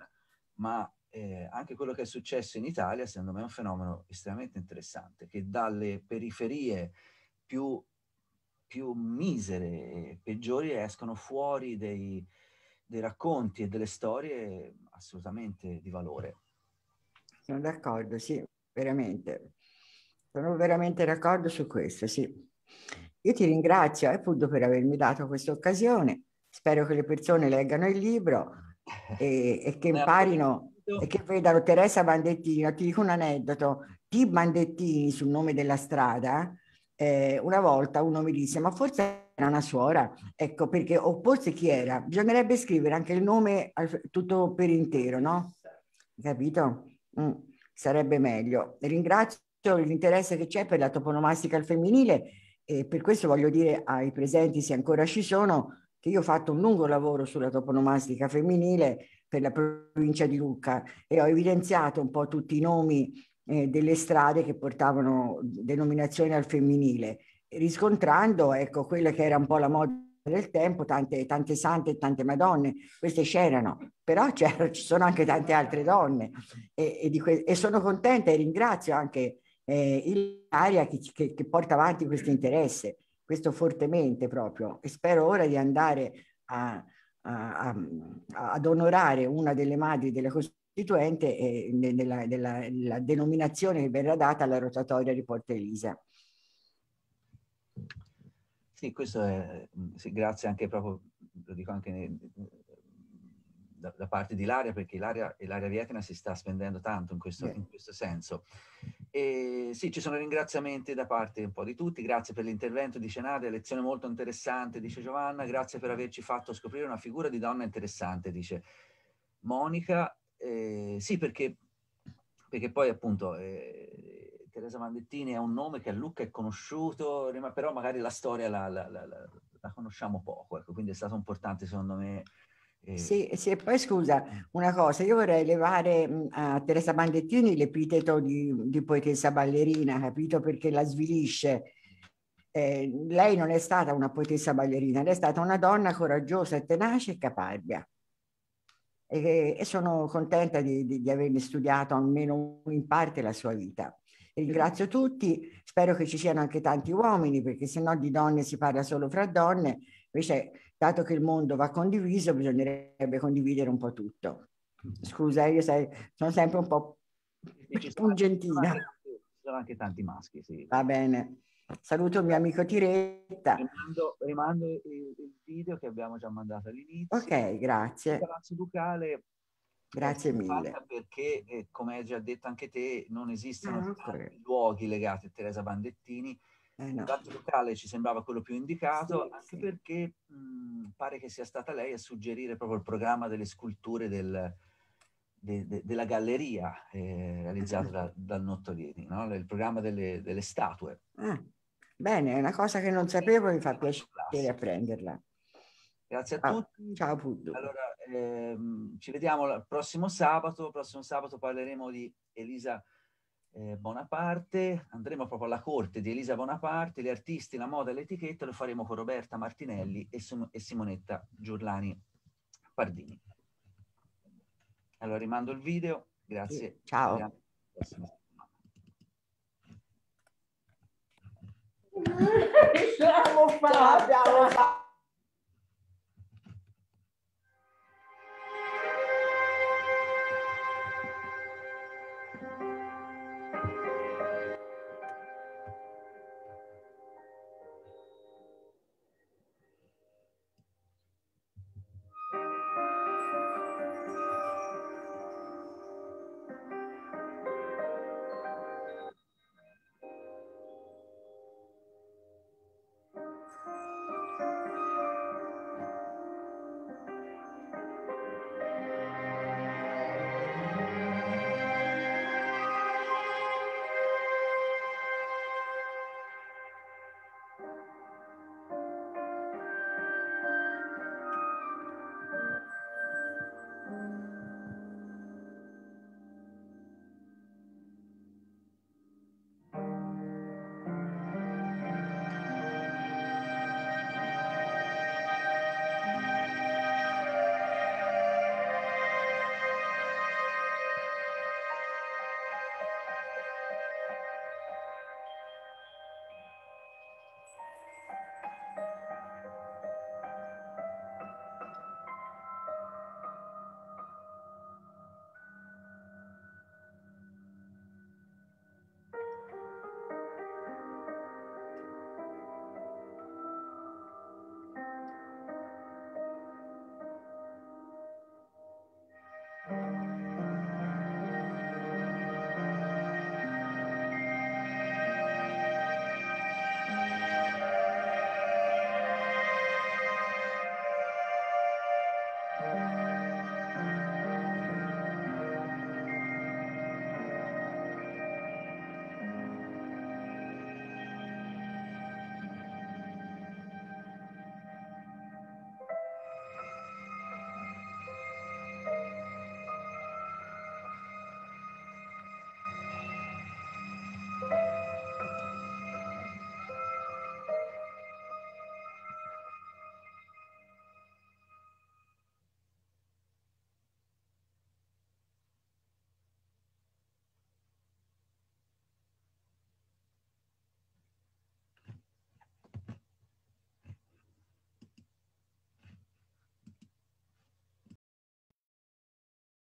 ma eh, anche quello che è successo in Italia secondo me è un fenomeno estremamente interessante, che dalle periferie più, più misere e peggiori escono fuori dei, dei racconti e delle storie assolutamente di valore. Sono d'accordo, sì, veramente. Sono veramente d'accordo su questo, sì. Io ti ringrazio eh, appunto per avermi dato questa occasione. Spero che le persone leggano il libro e, e che (laughs) imparino e che vedano Teresa Bandettino. Ti dico un aneddoto. T. Bandettini, sul nome della strada, eh, una volta uno mi disse, ma forse era una suora, ecco perché, o forse chi era? Bisognerebbe scrivere anche il nome tutto per intero, no? Capito? Mm, sarebbe meglio. Ringrazio l'interesse che c'è per la toponomastica al femminile e per questo voglio dire ai presenti, se ancora ci sono, che io ho fatto un lungo lavoro sulla toponomastica femminile per la provincia di Lucca e ho evidenziato un po' tutti i nomi eh, delle strade che portavano denominazione al femminile, riscontrando ecco, quella che era un po' la moda del tempo, tante, tante sante e tante madonne, queste c'erano, però ci sono anche tante altre donne e, e, e sono contenta e ringrazio anche eh, l'area che, che, che, porta avanti questo interesse, questo fortemente proprio. E spero ora di andare a, a, a, ad onorare una delle madri della Costituente e nella, nella, nella denominazione che verrà data alla rotatoria di Porta Elisa. Sì, questo è, sì, grazie anche proprio, lo dico anche da, da, parte di Laria, perché e Ilaria Vietnam si sta spendendo tanto in questo, in questo senso. E sì, ci sono ringraziamenti da parte un po' di tutti, grazie per l'intervento dice Cenade, lezione molto interessante, dice Giovanna, grazie per averci fatto scoprire una figura di donna interessante, dice Monica. Eh, sì, perché, perché, poi appunto... Eh, Teresa Mandettini è un nome che a Lucca è conosciuto, però magari la storia la, la, la, la conosciamo poco, ecco, quindi è stato importante secondo me sì, sì, poi scusa, una cosa, io vorrei levare mm, a Teresa Bandettini l'epiteto di, di poetessa ballerina, capito? Perché la svilisce. Eh, lei non è stata una poetessa ballerina, lei è stata una donna coraggiosa, tenace e caparbia. E, e sono contenta di, di, di avermi studiato almeno in parte la sua vita. Ringrazio tutti, spero che ci siano anche tanti uomini, perché se no di donne si parla solo fra donne, invece dato che il mondo va condiviso, bisognerebbe condividere un po' tutto. Scusa, eh, io sei, sono sempre un po' pungentina. Ci sono anche tanti maschi, sì. Va bene. Saluto il mio amico Tiretta. Rimando, rimando il, il, video che abbiamo già mandato all'inizio. Ok, grazie. Il ducale. Grazie mille. Perché, eh, come hai già detto anche te, non esistono ah, okay. luoghi legati a Teresa Bandettini, eh no. L'altro locale ci sembrava quello più indicato, sì, anche sì. perché mh, mhmm, pare che sia stata lei a suggerire proprio il programma delle sculture del, de, de, della galleria eh, realizzato da, ah. dal Nottolini, no? il programma delle, delle statue. Ah, bene, è una cosa che non sapevo, mi fa piacere apprenderla. Grazie a ah, tutti. Ciao Puddu. Allora, ehm, ci vediamo il prossimo sabato. Il prossimo sabato parleremo di Elisa eh, Bonaparte, andremo proprio alla corte di Elisa Bonaparte, gli artisti, la moda e l'etichetta, lo faremo con Roberta Martinelli e, Sim e Simonetta Giurlani Pardini. Allora rimando il video, grazie. Sì, ciao. (laughs) Siamo qua, abbiamo